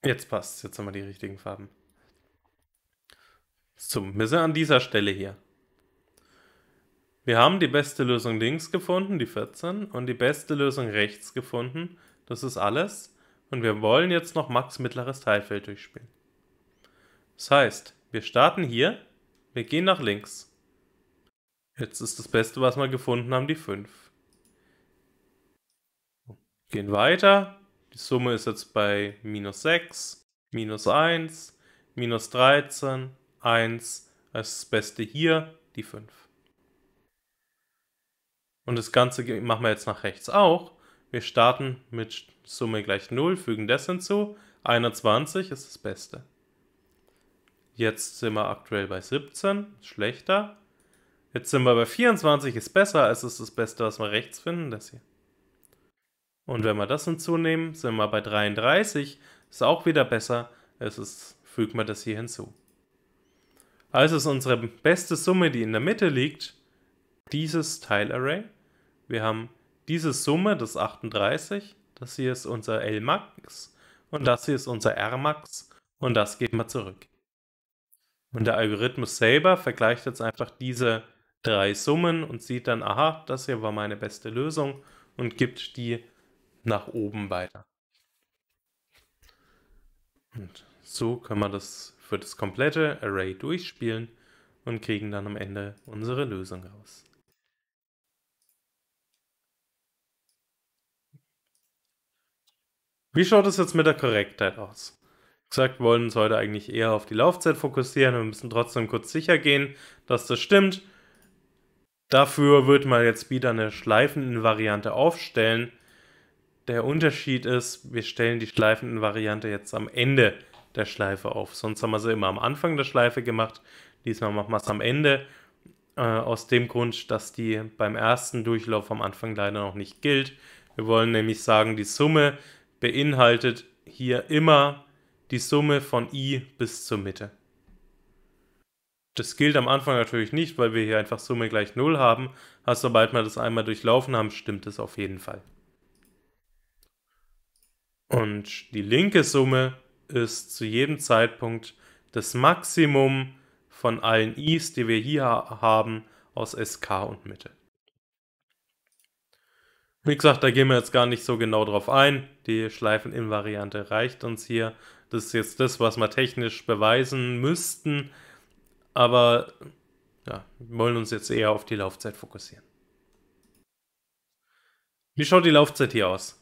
Jetzt passt es. Jetzt haben wir die richtigen Farben. wir sind an dieser Stelle hier. Wir haben die beste Lösung links gefunden, die 14, und die beste Lösung rechts gefunden. Das ist alles und wir wollen jetzt noch Max mittleres Teilfeld durchspielen. Das heißt, wir starten hier, wir gehen nach links. Jetzt ist das Beste, was wir gefunden haben, die 5. Gehen weiter. Die Summe ist jetzt bei minus 6, minus 1, minus 13, 1. Das das Beste hier, die 5. Und das Ganze machen wir jetzt nach rechts auch. Wir starten mit Summe gleich 0, fügen das hinzu. 21 ist das Beste. Jetzt sind wir aktuell bei 17, schlechter. Jetzt sind wir bei 24, ist besser, es ist das Beste, was wir rechts finden, das hier. Und wenn wir das hinzunehmen, sind wir bei 33, ist auch wieder besser, es ist, fügen wir das hier hinzu. Also ist unsere beste Summe, die in der Mitte liegt, dieses Teilarray. Wir haben diese Summe, das 38, das hier ist unser L-Max und das hier ist unser R-Max und das geben wir zurück. Und der Algorithmus selber vergleicht jetzt einfach diese drei Summen und sieht dann, aha, das hier war meine beste Lösung und gibt die nach oben weiter. Und so können wir das für das komplette Array durchspielen und kriegen dann am Ende unsere Lösung raus. Wie schaut es jetzt mit der Korrektheit aus? gesagt, wir wollen uns heute eigentlich eher auf die Laufzeit fokussieren. Wir müssen trotzdem kurz sicher gehen, dass das stimmt. Dafür wird man jetzt wieder eine schleifenden Variante aufstellen. Der Unterschied ist, wir stellen die schleifenden Variante jetzt am Ende der Schleife auf. Sonst haben wir sie immer am Anfang der Schleife gemacht. Diesmal machen wir es am Ende. Äh, aus dem Grund, dass die beim ersten Durchlauf am Anfang leider noch nicht gilt. Wir wollen nämlich sagen, die Summe beinhaltet hier immer die Summe von i bis zur Mitte. Das gilt am Anfang natürlich nicht, weil wir hier einfach Summe gleich 0 haben, aber sobald wir das einmal durchlaufen haben, stimmt es auf jeden Fall. Und die linke Summe ist zu jedem Zeitpunkt das Maximum von allen i's, die wir hier haben, aus SK und Mitte. Wie gesagt, da gehen wir jetzt gar nicht so genau drauf ein. Die Schleifeninvariante reicht uns hier. Das ist jetzt das, was wir technisch beweisen müssten. Aber ja, wir wollen uns jetzt eher auf die Laufzeit fokussieren. Wie schaut die Laufzeit hier aus?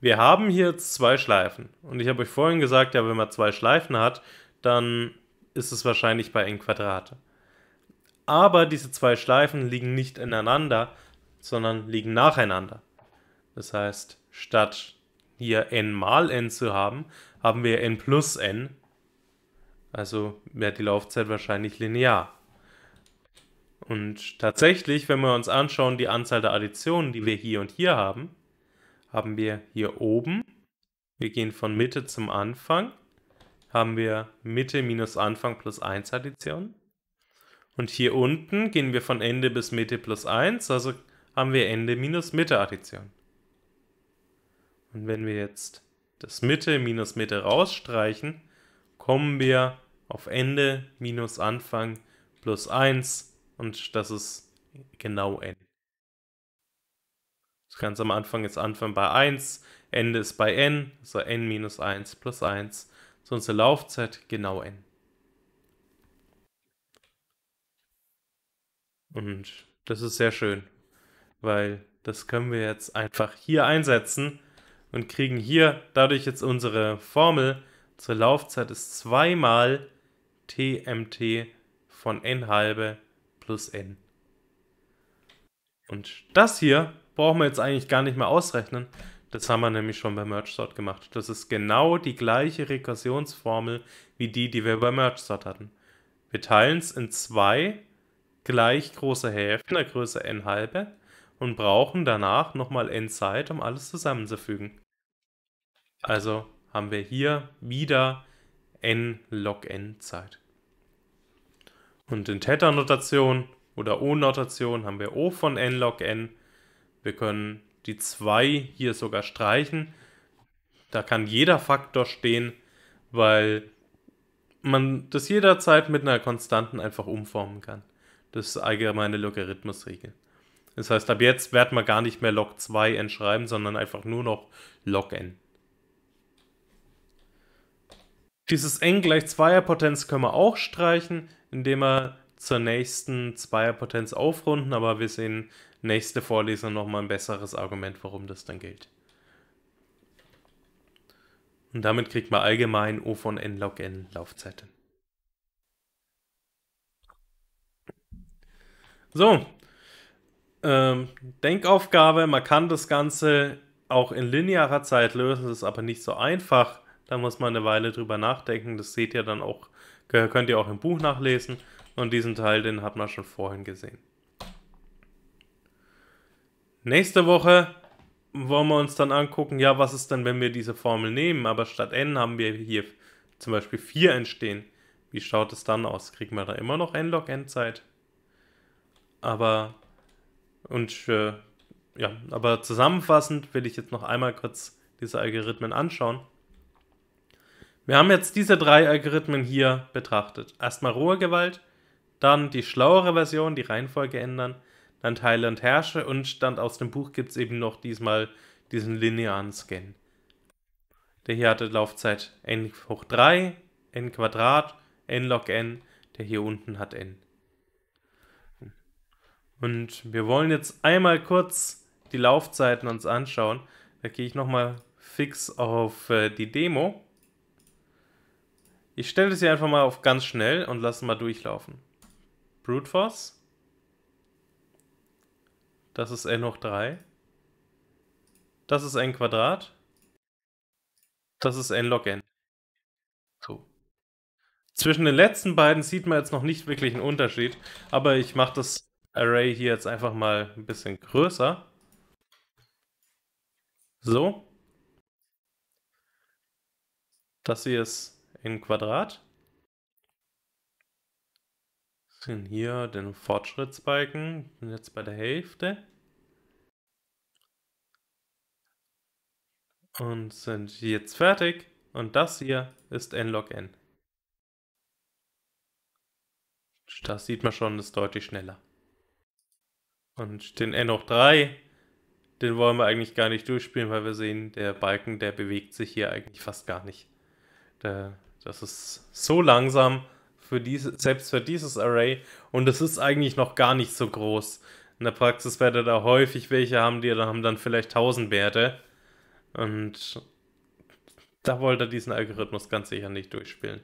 Wir haben hier jetzt zwei Schleifen. Und ich habe euch vorhin gesagt, ja, wenn man zwei Schleifen hat, dann ist es wahrscheinlich bei n Quadrate. Aber diese zwei Schleifen liegen nicht ineinander, sondern liegen nacheinander. Das heißt, statt hier n mal n zu haben, haben wir n plus n. Also wäre die Laufzeit wahrscheinlich linear. Und tatsächlich, wenn wir uns anschauen, die Anzahl der Additionen, die wir hier und hier haben, haben wir hier oben, wir gehen von Mitte zum Anfang, haben wir Mitte minus Anfang plus 1 Addition. Und hier unten gehen wir von Ende bis Mitte plus 1, also haben wir Ende minus Mitte Addition. Und wenn wir jetzt das Mitte minus Mitte rausstreichen, kommen wir auf Ende minus Anfang plus 1 und das ist genau n. Das Ganze am Anfang ist Anfang bei 1, Ende ist bei n, also n minus 1 plus 1. So unsere Laufzeit genau n. Und das ist sehr schön, weil das können wir jetzt einfach hier einsetzen und kriegen hier dadurch jetzt unsere Formel zur Laufzeit ist 2 mal tmt von n halbe plus n. Und das hier brauchen wir jetzt eigentlich gar nicht mehr ausrechnen. Das haben wir nämlich schon bei MergeSort gemacht. Das ist genau die gleiche Rekursionsformel wie die, die wir bei MergeSort hatten. Wir teilen es in zwei gleich große Hälften der Größe n halbe und brauchen danach nochmal n Zeit, um alles zusammenzufügen. Also haben wir hier wieder n log n Zeit. Und in Theta-Notation oder O-Notation haben wir O von n log n. Wir können die 2 hier sogar streichen. Da kann jeder Faktor stehen, weil man das jederzeit mit einer Konstanten einfach umformen kann. Das ist allgemeine Logarithmusregel. Das heißt, ab jetzt werden wir gar nicht mehr log 2n schreiben, sondern einfach nur noch log n. Dieses n gleich 2er-Potenz können wir auch streichen, indem wir zur nächsten 2er-Potenz aufrunden, aber wir sehen nächste Vorlesung nochmal ein besseres Argument, warum das dann gilt. Und damit kriegt man allgemein O von n log n Laufzeiten. So, ähm, Denkaufgabe. Man kann das Ganze auch in linearer Zeit lösen, das ist aber nicht so einfach. Da muss man eine Weile drüber nachdenken. Das seht ihr dann auch, könnt ihr auch im Buch nachlesen. Und diesen Teil, den hat man schon vorhin gesehen. Nächste Woche wollen wir uns dann angucken, ja, was ist denn, wenn wir diese Formel nehmen, aber statt n haben wir hier zum Beispiel 4 entstehen. Wie schaut es dann aus? Kriegen wir da immer noch n log n Zeit? Aber und äh, ja, aber zusammenfassend will ich jetzt noch einmal kurz diese Algorithmen anschauen. Wir haben jetzt diese drei Algorithmen hier betrachtet. Erstmal rohe Gewalt, dann die schlauere Version, die Reihenfolge ändern, dann Teile und Herrsche und dann aus dem Buch gibt es eben noch diesmal diesen linearen Scan. Der hier hatte Laufzeit n hoch 3, n Quadrat, n log n, der hier unten hat n. Und wir wollen jetzt einmal kurz die Laufzeiten uns anschauen. Da gehe ich nochmal fix auf äh, die Demo. Ich stelle das hier einfach mal auf ganz schnell und lasse mal durchlaufen. Brute Force. Das ist n hoch 3. Das ist n Quadrat. Das ist n log n. So. Zwischen den letzten beiden sieht man jetzt noch nicht wirklich einen Unterschied, aber ich mache das Array hier jetzt einfach mal ein bisschen größer. So. Das hier ist in Quadrat. Sind hier den Fortschrittsbalken. Bin jetzt bei der Hälfte. Und sind jetzt fertig. Und das hier ist n log n. Das sieht man schon, ist deutlich schneller. Und den Enoch 3, den wollen wir eigentlich gar nicht durchspielen, weil wir sehen, der Balken, der bewegt sich hier eigentlich fast gar nicht. Der, das ist so langsam, für diese, selbst für dieses Array. Und es ist eigentlich noch gar nicht so groß. In der Praxis werdet ihr häufig welche haben, die haben dann vielleicht 1000 Werte. Und da wollte er diesen Algorithmus ganz sicher nicht durchspielen.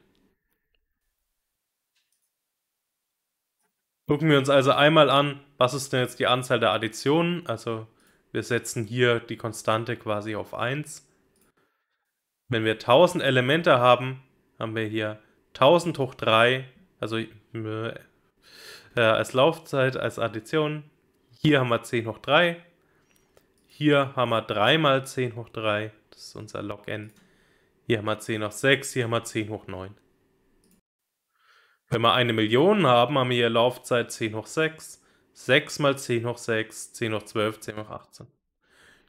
Gucken wir uns also einmal an, was ist denn jetzt die Anzahl der Additionen? Also wir setzen hier die Konstante quasi auf 1. Wenn wir 1000 Elemente haben, haben wir hier 1000 hoch 3, also äh, als Laufzeit, als Addition. Hier haben wir 10 hoch 3. Hier haben wir 3 mal 10 hoch 3, das ist unser Log n. Hier haben wir 10 hoch 6, hier haben wir 10 hoch 9. Wenn wir eine Million haben, haben wir hier Laufzeit 10 hoch 6. 6 mal 10 hoch 6, 10 hoch 12, 10 hoch 18.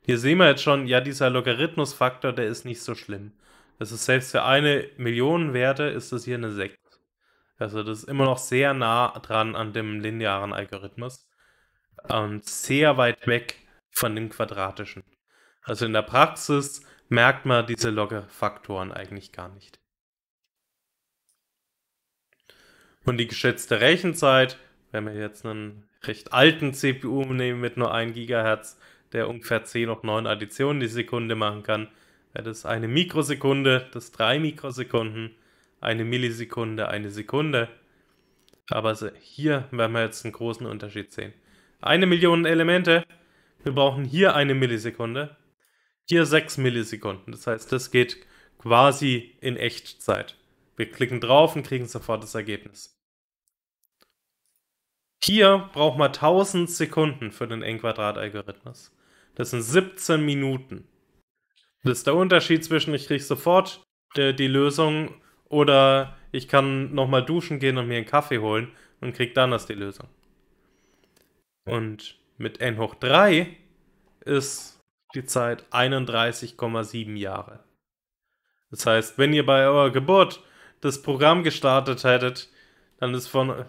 Hier sehen wir jetzt schon, ja, dieser Logarithmusfaktor, der ist nicht so schlimm. Das ist selbst für eine Million Werte ist das hier eine 6. Also das ist immer noch sehr nah dran an dem linearen Algorithmus und sehr weit weg von dem quadratischen. Also in der Praxis merkt man diese log eigentlich gar nicht. Und die geschätzte Rechenzeit, wenn wir jetzt einen recht alten CPU nehmen mit nur 1 GHz, der ungefähr 10 hoch 9 Additionen die Sekunde machen kann, wäre das eine Mikrosekunde, das 3 Mikrosekunden, eine Millisekunde, eine Sekunde. Aber hier werden wir jetzt einen großen Unterschied sehen. Eine Million Elemente, wir brauchen hier eine Millisekunde, hier 6 Millisekunden. Das heißt, das geht quasi in Echtzeit. Wir klicken drauf und kriegen sofort das Ergebnis. Hier braucht man 1000 Sekunden für den N-Quadrat-Algorithmus. Das sind 17 Minuten. Das ist der Unterschied zwischen ich kriege sofort die, äh, die, Lösung oder ich kann nochmal duschen gehen und mir einen Kaffee holen und kriege dann erst die Lösung. Und mit n hoch 3 ist die Zeit 31,7 Jahre. Das heißt, wenn ihr bei eurer Geburt das Programm gestartet hättet, dann ist von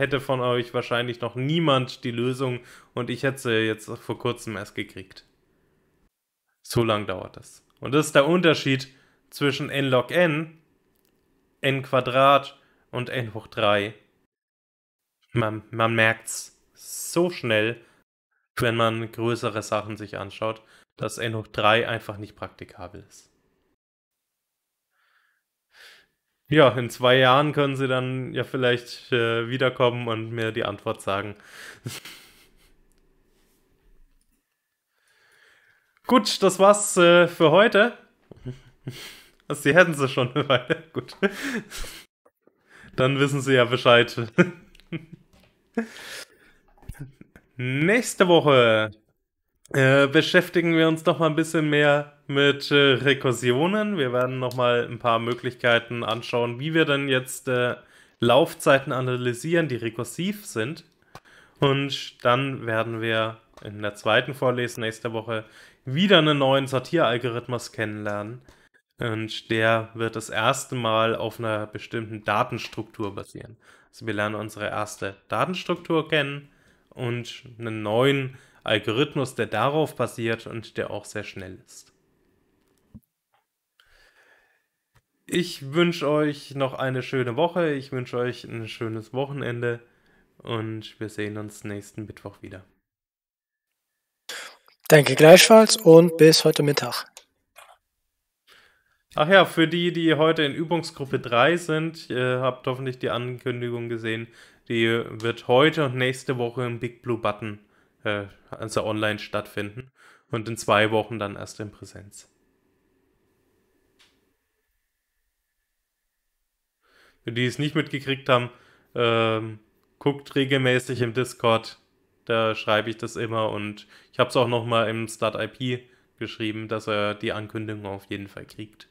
hätte von euch wahrscheinlich noch niemand die Lösung und ich hätte sie jetzt vor kurzem erst gekriegt. So lang dauert das. Und das ist der Unterschied zwischen n log n, n Quadrat und n hoch 3. Man, man es so schnell, wenn man größere Sachen sich anschaut, dass n hoch 3 einfach nicht praktikabel ist. Ja, in zwei Jahren können sie dann ja vielleicht äh, wiederkommen und mir die Antwort sagen. Gut, das war's äh, für heute. sie hätten sie schon eine Weile. Gut. Dann wissen sie ja Bescheid. Nächste Woche äh, beschäftigen wir uns noch mal ein bisschen mehr mit äh, Rekursionen. Wir werden noch mal ein paar Möglichkeiten anschauen, wie wir dann jetzt äh, Laufzeiten analysieren, die rekursiv sind. Und dann werden wir in der zweiten Vorlesung nächste Woche wieder einen neuen Sortieralgorithmus kennenlernen. Und der wird das erste Mal auf einer bestimmten Datenstruktur basieren. Also wir lernen unsere erste Datenstruktur kennen und einen neuen Algorithmus, der darauf basiert und der auch sehr schnell ist. Ich wünsche euch noch eine schöne Woche, ich wünsche euch ein schönes Wochenende und wir sehen uns nächsten Mittwoch wieder. Danke gleichfalls und bis heute Mittag. Ach ja, für die, die heute in Übungsgruppe 3 sind, äh, habt hoffentlich die Ankündigung gesehen. Die wird heute und nächste Woche im Big Blue Button äh, also online stattfinden und in zwei Wochen dann erst in Präsenz. Wenn die es nicht mitgekriegt haben, ähm, guckt regelmäßig im Discord, da schreibe ich das immer und ich habe es auch nochmal im Start IP geschrieben, dass er die Ankündigung auf jeden Fall kriegt.